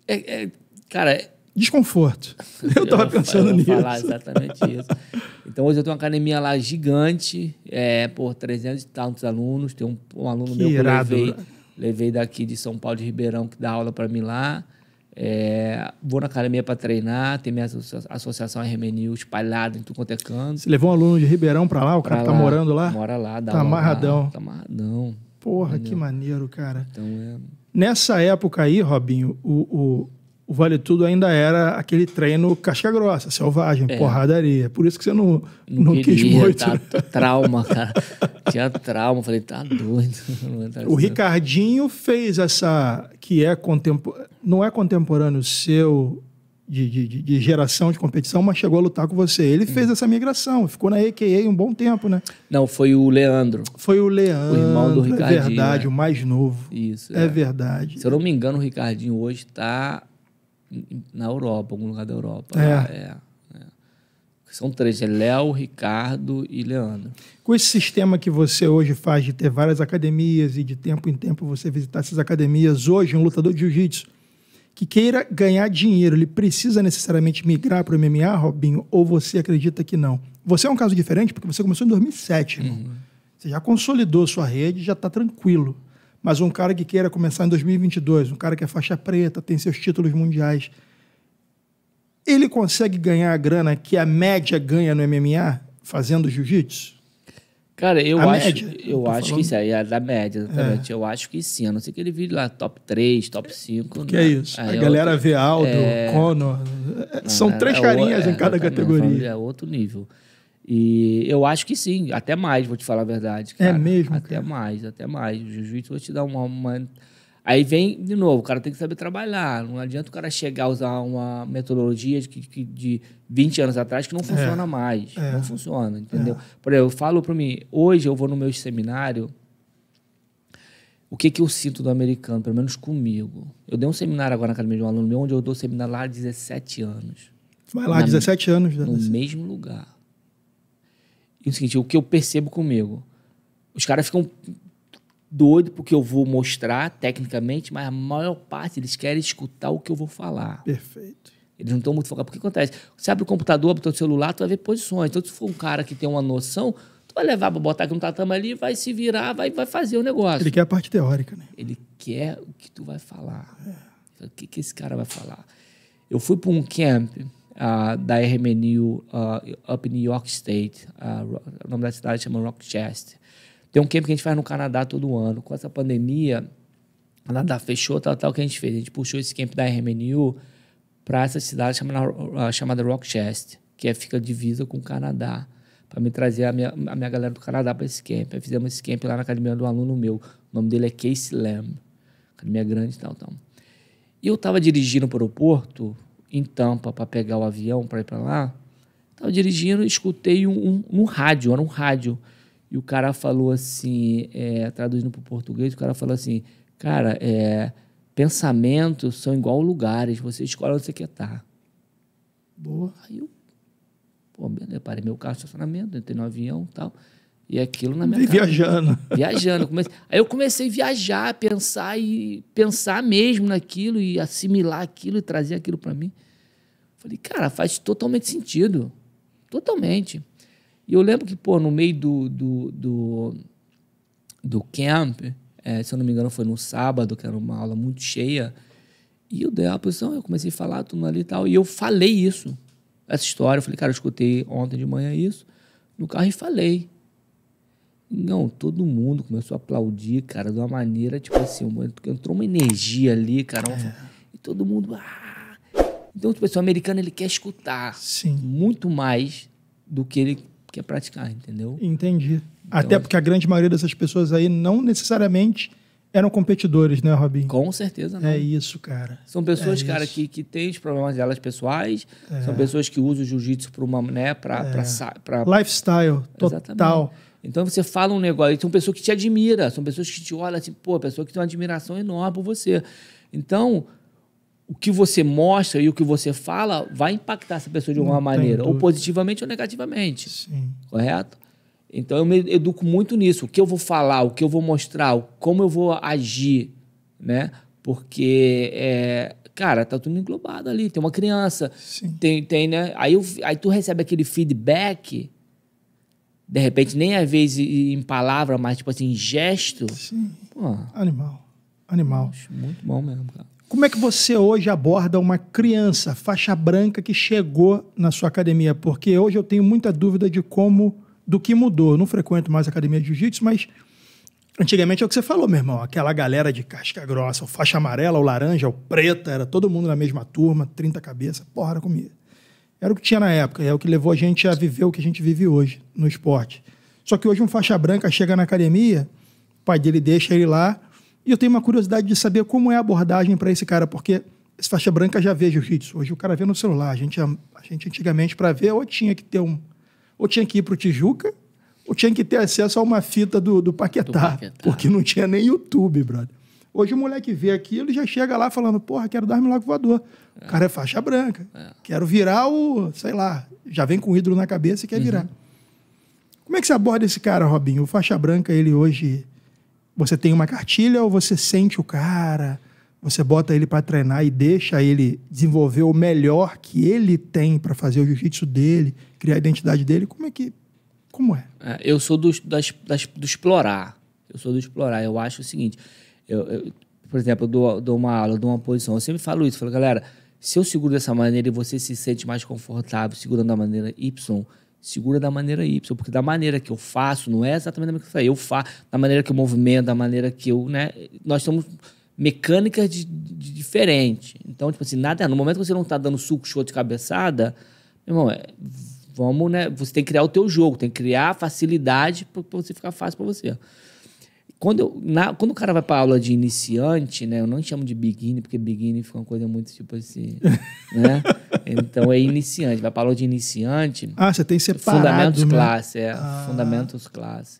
É, é, cara, é desconforto. Eu estava pensando eu nisso. falar exatamente isso. Então, hoje eu tenho uma academia lá gigante, é, por 300 e tantos alunos. Tem um, um aluno que meu que eu levei, né? levei daqui de São Paulo de Ribeirão, que dá aula para mim lá. É, vou na academia para treinar, tem minha associação RMNU espalhada em tudo é canto. Você levou um aluno de Ribeirão para lá? O pra cara tá lá, tá morando lá? Mora lá, dá Tá amarradão. Lá, tá amarradão. Porra, Entendeu? que maneiro, cara. Então, é... Nessa época aí, Robinho, o, o o Vale Tudo ainda era aquele treino casca grossa, selvagem, é. porradaria. Por isso que você não, não, não queria, quis muito. Tá, tá, trauma, cara. Tinha trauma. Falei, tá doido. o Ricardinho fez essa. que é contempor... não é contemporâneo seu. De, de, de, geração de competição, mas chegou a lutar com você. Ele hum. fez uhum. essa migração, ficou na EQA um bom tempo, né? Não, foi o Leandro. Foi o Leandro. O irmão do é Ricardinho. É verdade, né? o mais novo. Isso. É, é verdade. Se eu não me engano, o Ricardinho hoje tá na Europa, algum lugar da Europa. É. é, é. São três, é Léo, Ricardo e Leandro. Com esse sistema que você hoje faz de ter várias academias e de tempo em tempo você visitar essas academias, hoje um lutador de jiu-jitsu que queira ganhar dinheiro, ele precisa necessariamente migrar para o MMA, Robinho, ou você acredita que não? Você é um caso diferente porque você começou em 2007, uhum. Você já consolidou sua rede, já está tranquilo. Mas um cara que queira começar em 2022, um cara que é faixa preta, tem seus títulos mundiais, ele consegue ganhar a grana que a média ganha no MMA fazendo jiu-jitsu? Cara, eu a acho, média, eu acho que que sim, é da média, exatamente. É. Eu acho que sim, a não ser que ele vire lá top 3, top 5. Que né? é isso. a é galera vê Aldo, é... Conor. São ah, três é carinhas em cada categoria. É outro nível. E eu acho que sim, até mais, vou te falar a verdade. É cara. É mesmo? Até cara. mais, até mais. O jiu-jitsu vai te dar uma, uma, Aí vem, de novo, o cara tem que saber trabalhar. Não adianta o cara chegar a usar uma metodologia de, de, de 20 anos atrás que não é. funciona é. mais. É. Não funciona, é. entendeu? É. Por exemplo, eu falo para mim, hoje eu vou no meu seminário, o que, que eu sinto do americano, pelo menos comigo? Eu dei um seminário agora na academia de um aluno meu, onde eu dou seminário lá há 17 anos. Vai lá, na, 17 anos. Né? No mesmo lugar. E o seguinte, o que eu percebo comigo? Os caras ficam doido porque eu vou mostrar tecnicamente, mas a maior parte eles querem escutar o que eu vou falar. Perfeito. Eles não estão muito focados. Porque acontece? Você abre o computador, abre o teu celular, tu vai ver posições. Então, se for um cara que tem uma noção, tu vai levar para botar aqui um tatame ali, vai se virar, vai, vai fazer o negócio. Ele quer a parte teórica, né? Ele quer o que tu vai falar. É. O que, que esse cara vai falar? Eu fui para um camp uh, da RMNU uh, up in New York State. Uh, o nome da cidade chama Rochester. Tem um camp que a gente faz no Canadá todo ano. Com essa pandemia, o Canadá fechou, tal, tal, O que a gente fez? A gente puxou esse camp da RMNU para essa cidade chamada, uh, chamada Rochester, que é, fica divisa com o Canadá, para me trazer a minha, a minha galera do Canadá para esse camp. Aí fizemos esse camp lá na academia do aluno meu. O nome dele é Case Lamb. Academia grande e tal, tal. E eu estava dirigindo para o aeroporto, em Tampa para pegar o avião para ir para lá. Estava dirigindo, escutei um, um, um, rádio, era um rádio. E o cara falou assim, é, traduzindo para o português, o cara falou assim, cara, é, pensamentos são igual lugares, você escolhe onde você quer estar. Tá. Boa. Aí eu, pô, eu parei meu carro de estacionamento, entrei no avião e tal. E aquilo na minha. E viajando. Viajando. Aí eu comecei a viajar, pensar e pensar mesmo naquilo e assimilar aquilo e trazer aquilo para mim. Falei, cara, faz totalmente sentido. Totalmente. E eu lembro que, pô, no meio do, do, do, do camp, é, se eu não me engano, foi no sábado, que era uma aula muito cheia. E eu dei a posição, eu comecei a falar tudo ali e tal. E eu falei isso, essa história. Eu falei, cara, eu escutei ontem de manhã isso no carro e falei. Não, todo mundo começou a aplaudir, cara, de uma maneira, tipo assim, entrou uma energia ali, cara. É. E todo mundo. Ah! Então, tipo assim, o americano ele quer escutar Sim. muito mais do que ele quer praticar, entendeu? Entendi. Então, Até porque a grande maioria dessas pessoas aí não necessariamente eram competidores, né, Robin? Com certeza não. É isso, cara. São pessoas, é cara, que, que têm os problemas delas pessoais, é. são pessoas que usam o jiu-jitsu para uma, né, para é. lifestyle total. Exatamente. Então você fala um negócio, são pessoas que te admiram, são pessoas que te olham assim, pô, pessoa que tem uma admiração enorme por você. Então, o que você mostra e o que você fala vai impactar essa pessoa de alguma Não maneira, ou positivamente ou negativamente. Sim. Correto? Então eu me educo muito nisso, o que eu vou falar, o que eu vou mostrar, como eu vou agir, né? Porque é, cara, tá tudo englobado ali, tem uma criança, Sim. tem tem, né? Aí eu, aí tu recebe aquele feedback de repente, nem às vezes em palavra, mas tipo assim, gesto. Sim. Pô. Animal. Animal. Muito bom mesmo, cara. Como é que você hoje aborda uma criança faixa branca que chegou na sua academia? Porque hoje eu tenho muita dúvida de como, do que mudou. Eu não frequento mais academia de jiu-jitsu, mas antigamente é o que você falou, meu irmão. Aquela galera de casca grossa, o faixa amarela, o laranja, o preta, era todo mundo na mesma turma, 30 cabeças, porra, comia. Era o que tinha na época, é o que levou a gente a viver o que a gente vive hoje no esporte. Só que hoje um faixa branca chega na academia, o pai dele deixa ele lá, e eu tenho uma curiosidade de saber como é a abordagem para esse cara, porque esse faixa branca já vê jiu-jitsu. Hoje o cara vê no celular. A gente, a, gente antigamente, para ver, ou tinha que ter um. Ou tinha que ir para o Tijuca, ou tinha que ter acesso a uma fita do, do, Paquetá, do Paquetá. Porque não tinha nem YouTube, brother. Hoje o moleque vê aquilo e já chega lá falando, porra, quero dar logo voador. É. O cara é faixa branca. É. Quero virar o, sei lá, já vem com o ídolo na cabeça e quer uhum. virar. Como é que você aborda esse cara, Robinho? O faixa branca, ele hoje. Você tem uma cartilha ou você sente o cara? Você bota ele para treinar e deixa ele desenvolver o melhor que ele tem para fazer o jiu-jitsu dele, criar a identidade dele? Como é que. Como é? é eu sou do, das, das, do explorar. Eu sou do explorar. Eu acho o seguinte: eu, eu, por exemplo, eu dou, dou uma aula, dou uma posição. Eu sempre falo isso. Falo, galera, se eu seguro dessa maneira e você se sente mais confortável segurando da maneira Y, segura da maneira Y, porque da maneira que eu faço, não é exatamente da maneira que eu faço, eu faço, da maneira que eu movimento, da maneira que eu, né? Nós somos mecânicas de, de Então, tipo assim, nada, no momento que você não tá dando suco, show de cabeçada, meu irmão, é, vamos, né? Você tem que criar o teu jogo, tem que criar facilidade para você ficar fácil para você. Quando, eu, na, quando o cara vai pra aula de iniciante, né? Eu não chamo de beginner, porque beginner fica uma coisa muito tipo assim, né? Então é iniciante. Vai pra aula de iniciante... Ah, você tem separado, Fundamentos né? classe, é. Ah. Fundamentos classe.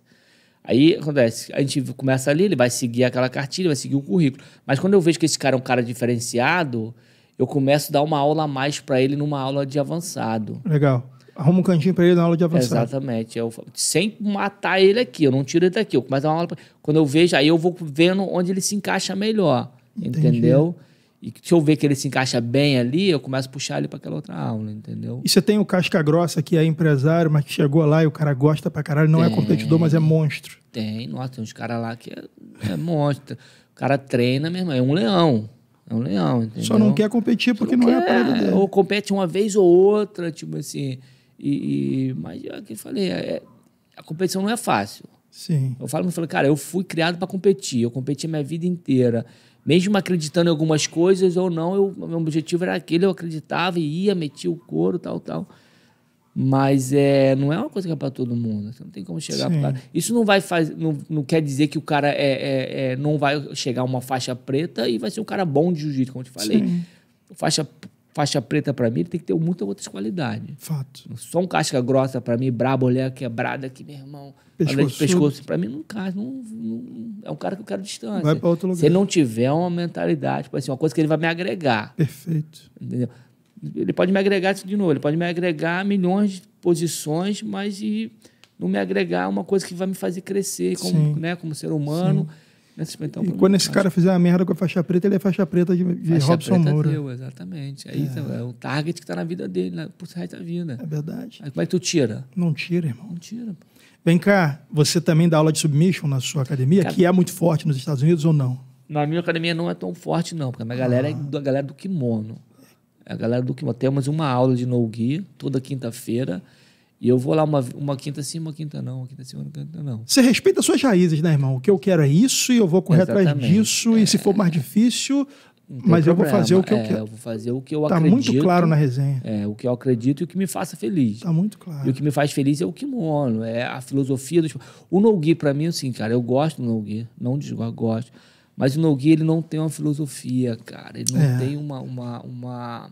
Aí acontece, a gente começa ali, ele vai seguir aquela cartilha, vai seguir o currículo. Mas quando eu vejo que esse cara é um cara diferenciado, eu começo a dar uma aula a mais para ele numa aula de avançado. Legal. Arruma um cantinho para ele na aula de avançado. Exatamente. Eu, sem matar ele aqui, eu não tiro ele daqui. Eu começo a dar uma aula. Quando eu vejo, aí eu vou vendo onde ele se encaixa melhor. Entendi. Entendeu? E se eu ver que ele se encaixa bem ali, eu começo a puxar ele para aquela outra aula, entendeu? E você tem o Casca Grossa, que é empresário, mas que chegou lá e o cara gosta pra caralho, não é tem, é competidor, mas é monstro. Tem, nossa, tem uns caras lá que é, é monstro. o cara treina, meu irmão, é um leão. É um leão, entendeu? Só não quer competir porque não, não, é a parede dele. Ou compete uma vez ou outra, tipo assim. E, e, mas é que eu falei, é, é, a competição não é fácil. Sim. Eu falo, eu falo, cara, eu fui criado para competir, eu competi a minha vida inteira. Mesmo acreditando em algumas coisas ou não, eu, meu objetivo era aquele, eu acreditava e ia, metia o couro, tal, tal. Mas é, não é uma coisa que é para todo mundo. Você não tem como chegar para Isso não vai fazer não, não quer dizer que o cara é, é, é não vai chegar uma faixa preta e vai ser um cara bom de jiu-jitsu, como eu te falei. Sim. Faixa faixa preta para mim, ele tem que ter muitas outras qualidades. Fato. Só um casca grossa para mim, brabo, olhar quebrada aqui, meu irmão. Pescoço. pescoço. Para mim, não casa. Não, não, é um cara que eu quero distância. Vai para outro lugar. Se ele não tiver uma mentalidade, tipo assim, uma coisa que ele vai me agregar. Perfeito. Entendeu? Ele pode me agregar isso de novo, ele pode me agregar milhões de posições, mas e não me agregar uma coisa que vai me fazer crescer como, né, como ser humano. Sim então, e quando esse cara fizer uma merda com a faixa preta, ele é faixa preta de, de faixa Robson preta Moura. Deu, exatamente. Aí é. Então, é um target que está na vida dele, na, por resto da vida. É verdade. Aí como é que tu tira? Não tira, irmão. Não tira. Pô. Vem cá, você também dá aula de submission na sua academia, que é muito forte nos Estados Unidos ou não? Na minha academia não é tão forte, não, porque a minha ah. galera é ah. a galera é do kimono. É a galera é do kimono. Temos uma aula de no-gi toda quinta-feira. E eu vou lá uma, uma quinta sim, uma quinta não, uma quinta sim, uma quinta não. Você respeita as suas raízes, né, irmão? O que eu quero é isso e eu vou correr Exatamente. atrás disso. É. E se é. for mais difícil, mas problema. eu vou fazer o que é, eu quero. Eu vou fazer o que eu tá acredito. Tá muito claro na resenha. É, o que eu acredito e o que me faça feliz. Tá muito claro. E o que me faz feliz é o kimono, é a filosofia do tipo, O Nogi, para mim, assim, cara, eu gosto do Nogi, não desgosto, gosto. Mas o Nogi, ele não tem uma filosofia, cara. Ele não é. tem uma, uma, uma,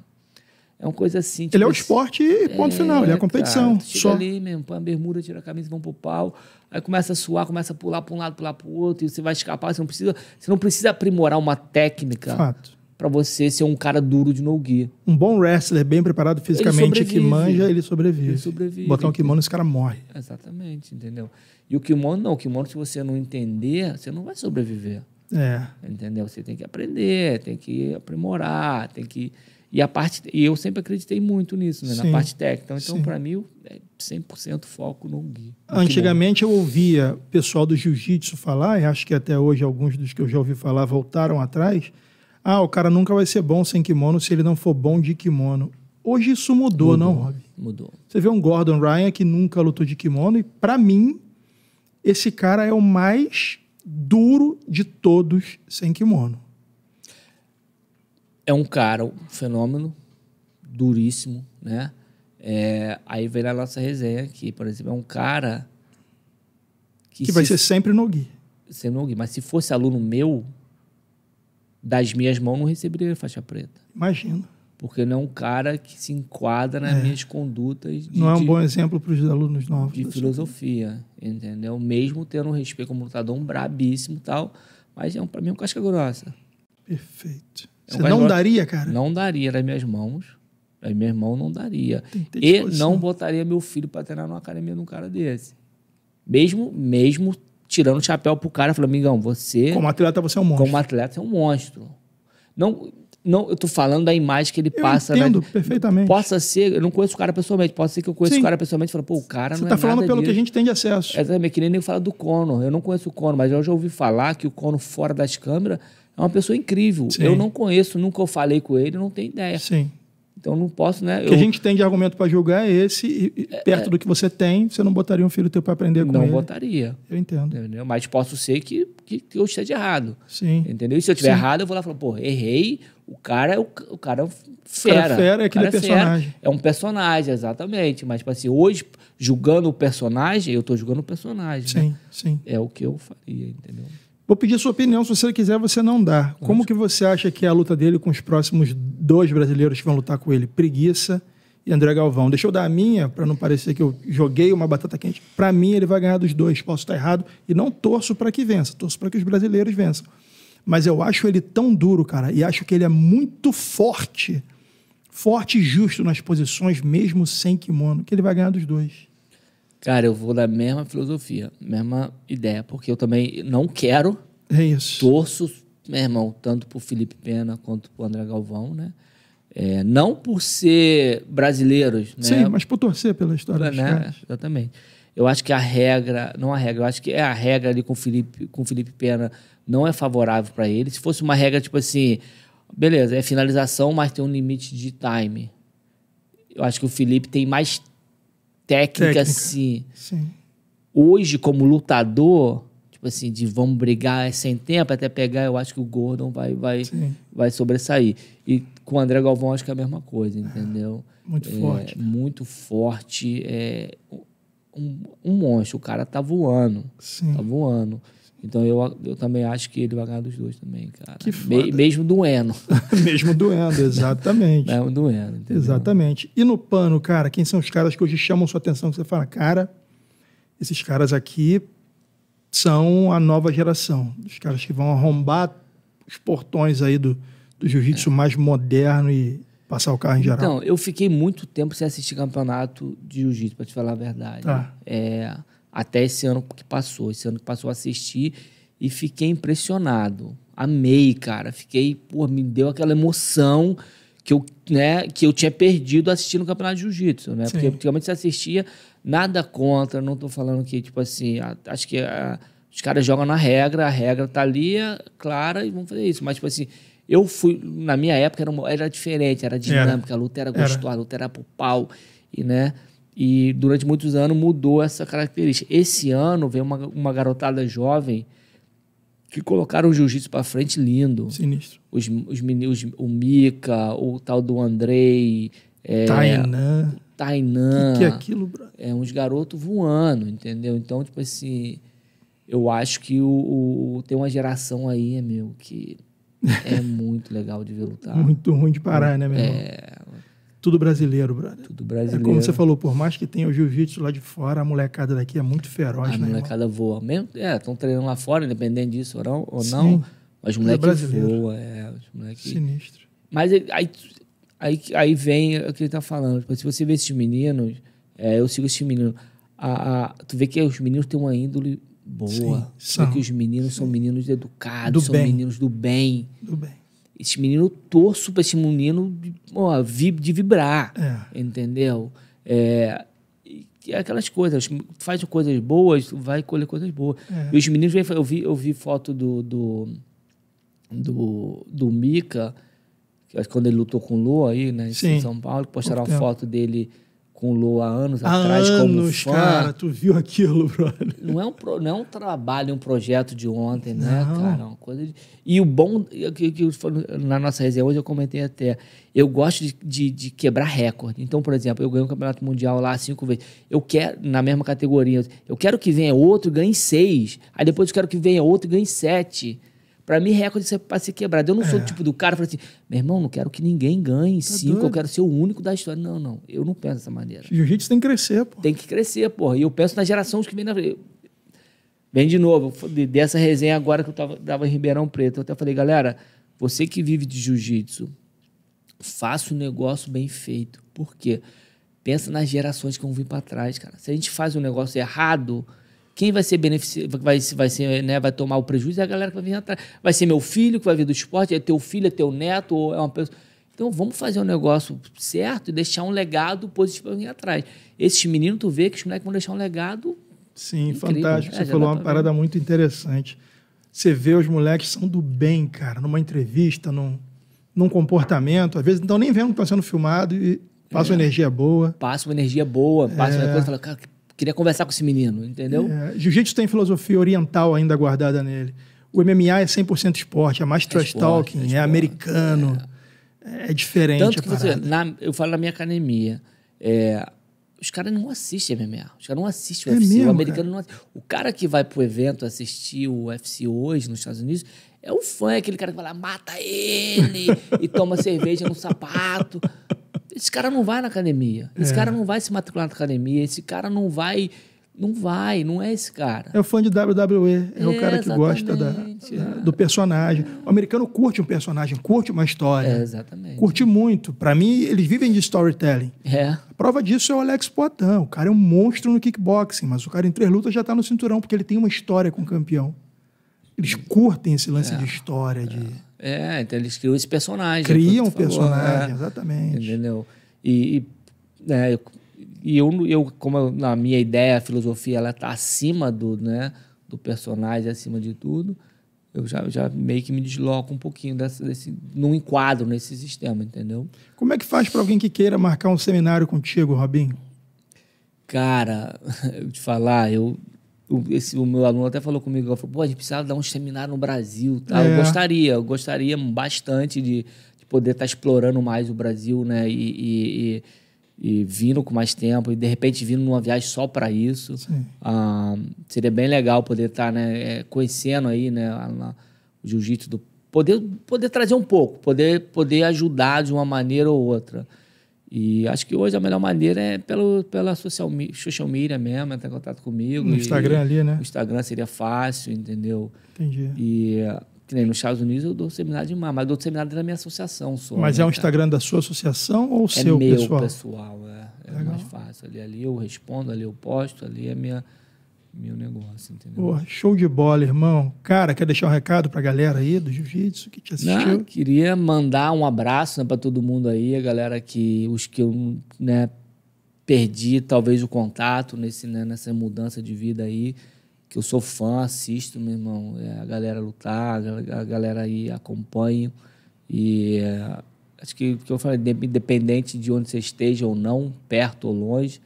é uma coisa assim. Tipo ele é tipo o esporte e ponto é, final, ele é a é, competição. Cara, só. ali mesmo, põe a bermuda, tira a camisa, vão pro pau. Aí começa a suar, começa a pular para um lado, pular para o outro, e você vai escapar, você não precisa, você não precisa aprimorar uma técnica para você ser um cara duro de no-gi. Um bom wrestler, bem preparado fisicamente, que manja, ele sobrevive. Ele sobrevive. Botar um kimono, esse cara morre. Exatamente, entendeu? E o kimono não, o kimono se você não entender, você não vai sobreviver. É. Entendeu? Você tem que aprender, tem que aprimorar, tem que e a parte e eu sempre acreditei muito nisso, né? na parte técnica. Então, então para mim, é 100% foco no Gui. Antigamente eu ouvia pessoal do jiu-jitsu falar, e acho que até hoje alguns dos que eu já ouvi falar voltaram atrás. Ah, o cara nunca vai ser bom sem kimono se ele não for bom de kimono. Hoje isso mudou, mudou não, Rob? Mudou. Você vê um Gordon Ryan que nunca lutou de kimono e para mim esse cara é o mais duro de todos sem kimono é um cara, um fenômeno, duríssimo, né? É, aí vem a nossa resenha aqui, por exemplo, é um cara que, que vai ser sempre no Gui. Sempre no Gui, mas se fosse aluno meu, das minhas mãos não receberia faixa preta. Imagino. Porque não é um cara que se enquadra nas é. minhas condutas. De, não é um de, bom exemplo para os alunos novos. De filosofia, entendeu? Mesmo tendo um respeito como lutador, um brabíssimo e tal, mas é um, para mim é um casca grossa. Perfeito. Você não daria, cara? Não daria nas minhas mãos. Nas minhas mãos não daria. E não botaria meu filho para treinar numa academia de um cara desse. Mesmo, mesmo tirando o chapéu pro cara, falando, amigão, você. Como atleta, você é um monstro. Como atleta, você é um monstro. Não, não, eu tô falando da imagem que ele eu passa. Né? Entendo, né? perfeitamente. Possa ser, eu não conheço o cara pessoalmente, pode ser que eu conheça Sim. o cara pessoalmente e falo, pô, o cara Você não é tá é falando nada pelo disso. que a gente tem de acesso. É, também, que nem nem fala do Conor. Eu não conheço o Conor, mas eu já ouvi falar que o Conor fora das câmeras é uma pessoa incrível. Sim. Eu não conheço, nunca eu falei com ele, não tenho ideia. Sim. Então não posso, né? O que eu... a gente tem de argumento para julgar é esse, e, é, perto é... do que você tem, você não botaria um filho teu para aprender com não ele? Não botaria. Eu entendo. Entendeu? Mas posso ser que, que, que eu esteja errado. Sim. Entendeu? E se eu estiver errado, eu vou lá e falo, pô, errei, o cara, é o, o cara fera. É o cara fera é aquele cara personagem. Fera. É um personagem, exatamente. Mas, tipo assim, hoje, julgando o personagem, eu estou julgando o personagem. Né? Sim, né? sim. É o que eu faria, entendeu? Vou pedir a sua opinião, se você quiser, você não dá. Como que você acha que é a luta dele com os próximos dois brasileiros que vão lutar com ele? Preguiça e André Galvão. Deixa eu dar a minha, para não parecer que eu joguei uma batata quente. Para mim, ele vai ganhar dos dois, posso estar errado. E não torço para que vença, torço para que os brasileiros vençam. Mas eu acho ele tão duro, cara, e acho que ele é muito forte. Forte e justo nas posições, mesmo sem kimono, que ele vai ganhar dos dois. Cara, eu vou da mesma filosofia, mesma ideia, porque eu também não quero. É isso. Torço, meu irmão, tanto pro Felipe Pena quanto pro André Galvão, né? É, não por ser brasileiros, né? Sim, mas por torcer pela história é, dos né? caras. Exatamente. Eu acho que a regra, não a regra, eu acho que é a regra ali com o Felipe, com Felipe Pena não é favorável para ele. Se fosse uma regra tipo assim, beleza, é finalização, mas tem um limite de time. Eu acho que o Felipe tem mais técnica, técnica. Assim, Sim. Hoje, como lutador, tipo assim, de vamos brigar é sem tempo até pegar, eu acho que o Gordon vai, vai, vai sobressair. E com o André Galvão, acho que é a mesma coisa, entendeu? Muito é, forte. Muito forte. É, um, um monstro. O cara tá voando. Sim. Tá voando. Então eu, eu também acho que ele vai ganhar dos dois também, cara. Que foda. Me, mesmo doendo. mesmo doendo, exatamente. mesmo doendo, entendeu? Exatamente. E no pano, cara, quem são os caras que hoje chamam sua atenção? Que você fala, cara, esses caras aqui são a nova geração. Os caras que vão arrombar os portões aí do, do jiu-jitsu é. mais moderno e passar o carro em geral. Então, eu fiquei muito tempo sem assistir campeonato de jiu-jitsu, pra te falar a verdade. Tá. É até esse ano que passou. Esse ano que passou, assisti e fiquei impressionado. Amei, cara. Fiquei, pô, me deu aquela emoção que eu, né, que eu tinha perdido assistindo o Campeonato de Jiu-Jitsu, né? Sim. Porque antigamente você assistia, nada contra, não tô falando que, tipo assim, acho que a, ah, os caras jogam na regra, a regra tá ali, é clara, e vamos fazer isso. Mas, tipo assim, eu fui, na minha época era, uma, era diferente, era dinâmica, era. a luta era gostosa, era. a luta era pro pau, e né? E durante muitos anos mudou essa característica. Esse ano veio uma, uma garotada jovem que colocaram o jiu-jitsu para frente lindo. Sinistro. Os, os, meninos, o Mika, o tal do Andrei. É, Tainan. Tainan. Que, que é aquilo, bro? É uns garotos voando, entendeu? Então, tipo assim, eu acho que o, o tem uma geração aí, meu, que é muito legal de ver lutar. Muito ruim de parar, né, meu é, irmão? É, tudo brasileiro, brother. Tudo brasileiro. É como você falou, por mais que tenha o jiu-jitsu lá de fora, a molecada daqui é muito feroz, a né? A molecada irmão? voa. Mesmo, é, estão treinando lá fora, independente disso ou não. Ou não mas o moleque é voa, é. moleque... Sinistro. Mas aí, aí, aí vem o que ele tá falando. Tipo, se você vê esses meninos, é, eu sigo esses meninos. A, a, tu vê que os meninos têm uma índole boa. Sim, são. Que os meninos Sim. são meninos educados, do são bem. meninos do bem. Do bem. Esse menino, torço para esse menino ó, de, de vibrar, é. entendeu? É, é aquelas coisas, faz coisas boas, vai colher coisas boas. É. E os meninos, eu vi, eu vi foto do, do, do, do Mika, é quando ele lutou com o Lô aí, né, em São Paulo, postaram foto dele com o Lô há anos há atrás anos, como fã. cara, tu viu aquilo, brother. Não é um, pro, não é um trabalho, um projeto de ontem, né, não. né, cara? É uma coisa de... E o bom, que, que na nossa resenha hoje eu comentei até, eu gosto de, de, de, quebrar recorde. Então, por exemplo, eu ganhei um campeonato mundial lá cinco vezes. Eu quero, na mesma categoria, eu quero que venha outro e ganhe seis. Aí depois eu quero que venha outro e ganhe sete. Para mim, recorde sempre para ser quebrado. Eu não é. sou o tipo do cara que fala assim, meu irmão, não quero que ninguém ganhe tá cinco, doido. eu quero ser o único da história. Não, não, eu não penso dessa maneira. Jiu-jitsu tem que crescer, pô. Tem que crescer, pô. E eu penso nas gerações que vem na. Vem de novo, dessa resenha agora que eu tava, tava em Ribeirão Preto. Eu até falei, galera, você que vive de jiu-jitsu, faça o um negócio bem feito. Por quê? Pensa nas gerações que vão vir para trás, cara. Se a gente faz um negócio errado, quem vai ser beneficiado, vai, vai, ser, né, vai tomar o prejuízo é a galera que vai vir atrás. Vai ser meu filho que vai vir do esporte, é teu filho, é teu neto, ou é uma pessoa. Então vamos fazer um negócio certo e deixar um legado positivo para vir atrás. Esses meninos, tu vê que os moleques vão deixar um legado. Sim, incrível, fantástico. Né? Você falou uma parada muito interessante. Você vê os moleques são do bem, cara, numa entrevista, num, num comportamento. Às vezes não nem vendo que está sendo filmado e passa é. uma energia boa. Passa uma energia boa, passa é. uma coisa e fala, cara, que queria conversar com esse menino, entendeu? É, Jiu-jitsu tem filosofia oriental ainda guardada nele. O MMA é 100% esporte, é mais é trash é esporte, talking, é, é esporte, é americano, é, diferente. Tanto que você, na, eu falo na minha academia, é, os caras não assistem MMA, os caras não assistem o UFC, mesmo, o americano cara. não assiste. O cara que vai pro evento assistir o UFC hoje nos Estados Unidos é o fã, é aquele cara que vai lá, mata ele e toma cerveja no sapato. Esse cara não vai na academia. Esse é. cara não vai se matricular na academia. Esse cara não vai. Não vai, não é esse cara. É o fã de WWE, é, é o cara que gosta da, da, é. do personagem. O americano curte um personagem, curte uma história. É, exatamente. Curte muito. Para mim, eles vivem de storytelling. É. A prova disso é o Alex Poitin. O cara é um monstro no kickboxing, mas o cara em três lutas já tá no cinturão, porque ele tem uma história com o campeão. Eles curtem esse lance é. de história, de é, então eles criam esse personagem. É criam um personagem, é, exatamente. Entendeu? E, e, né, e eu, eu, como na minha ideia, a filosofia ela está acima do, né, do personagem, acima de tudo, eu já, já meio que me desloco um pouquinho dessa, desse, num enquadro nesse sistema, entendeu? Como é que faz para alguém que queira marcar um seminário contigo, Robinho? Cara, eu te falar, eu o, esse, o meu aluno até falou comigo, falou, pô, a gente precisava dar um seminário no Brasil. Tá? É. Eu gostaria, eu gostaria bastante de, de poder estar tá explorando mais o Brasil, né? E, e, e, e, vindo com mais tempo, e de repente vindo numa viagem só para isso. Ah, seria bem legal poder estar tá, né, é, conhecendo aí né, a, a, o jiu-jitsu do poder, poder trazer um pouco, poder, poder ajudar de uma maneira ou outra. E acho que hoje a melhor maneira é pelo, pela social, social media mesmo, entrar em contato comigo. No Instagram ali, né? No Instagram seria fácil, entendeu? Entendi. E que nem nos Estados Unidos eu dou seminário de mar, mas dou seminário da minha associação só. Mas né, é um Instagram da sua associação ou é seu meu pessoal? pessoal é, é mais fácil. Ali, ali eu respondo, ali eu posto, ali é minha meu negócio, entendeu? Porra, show de bola, irmão. Cara, quer deixar um recado pra galera aí do jiu-jitsu que te assistiu? Não, queria mandar um abraço né, para todo mundo aí, a galera que os que eu, né, perdi talvez o contato nesse né, nessa mudança de vida aí, que eu sou fã, assisto, meu irmão, é, a galera lutar, a galera aí acompanho e é, acho que o que eu falei, independente de onde você esteja ou não, perto ou longe,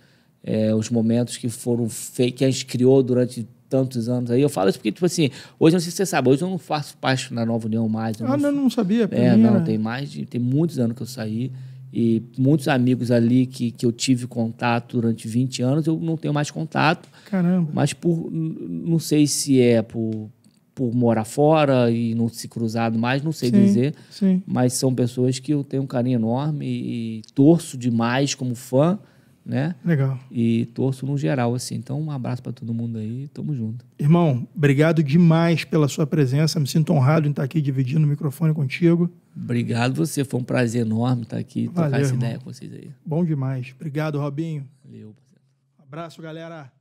é, os momentos que foram feitos, que a gente criou durante tantos anos aí. Eu falo isso porque, tipo assim, hoje não sei se você sabe, hoje eu não faço parte na Nova União mais. Eu ah, não, não, não sabia. É, não, tem mais de, tem muitos anos que eu saí. E muitos amigos ali que, que eu tive contato durante 20 anos, eu não tenho mais contato. Caramba. Mas por. Não sei se é por, por morar fora e não se cruzado mais, não sei sim, dizer. Sim. Mas são pessoas que eu tenho um carinho enorme e torço demais como fã né? Legal. E torço no geral, assim. Então, um abraço para todo mundo aí. Tamo junto. Irmão, obrigado demais pela sua presença. Me sinto honrado em estar aqui dividindo o microfone contigo. Obrigado você. Foi um prazer enorme estar aqui e trocar essa irmão. ideia com vocês aí. Bom demais. Obrigado, Robinho. Valeu. Um abraço, galera.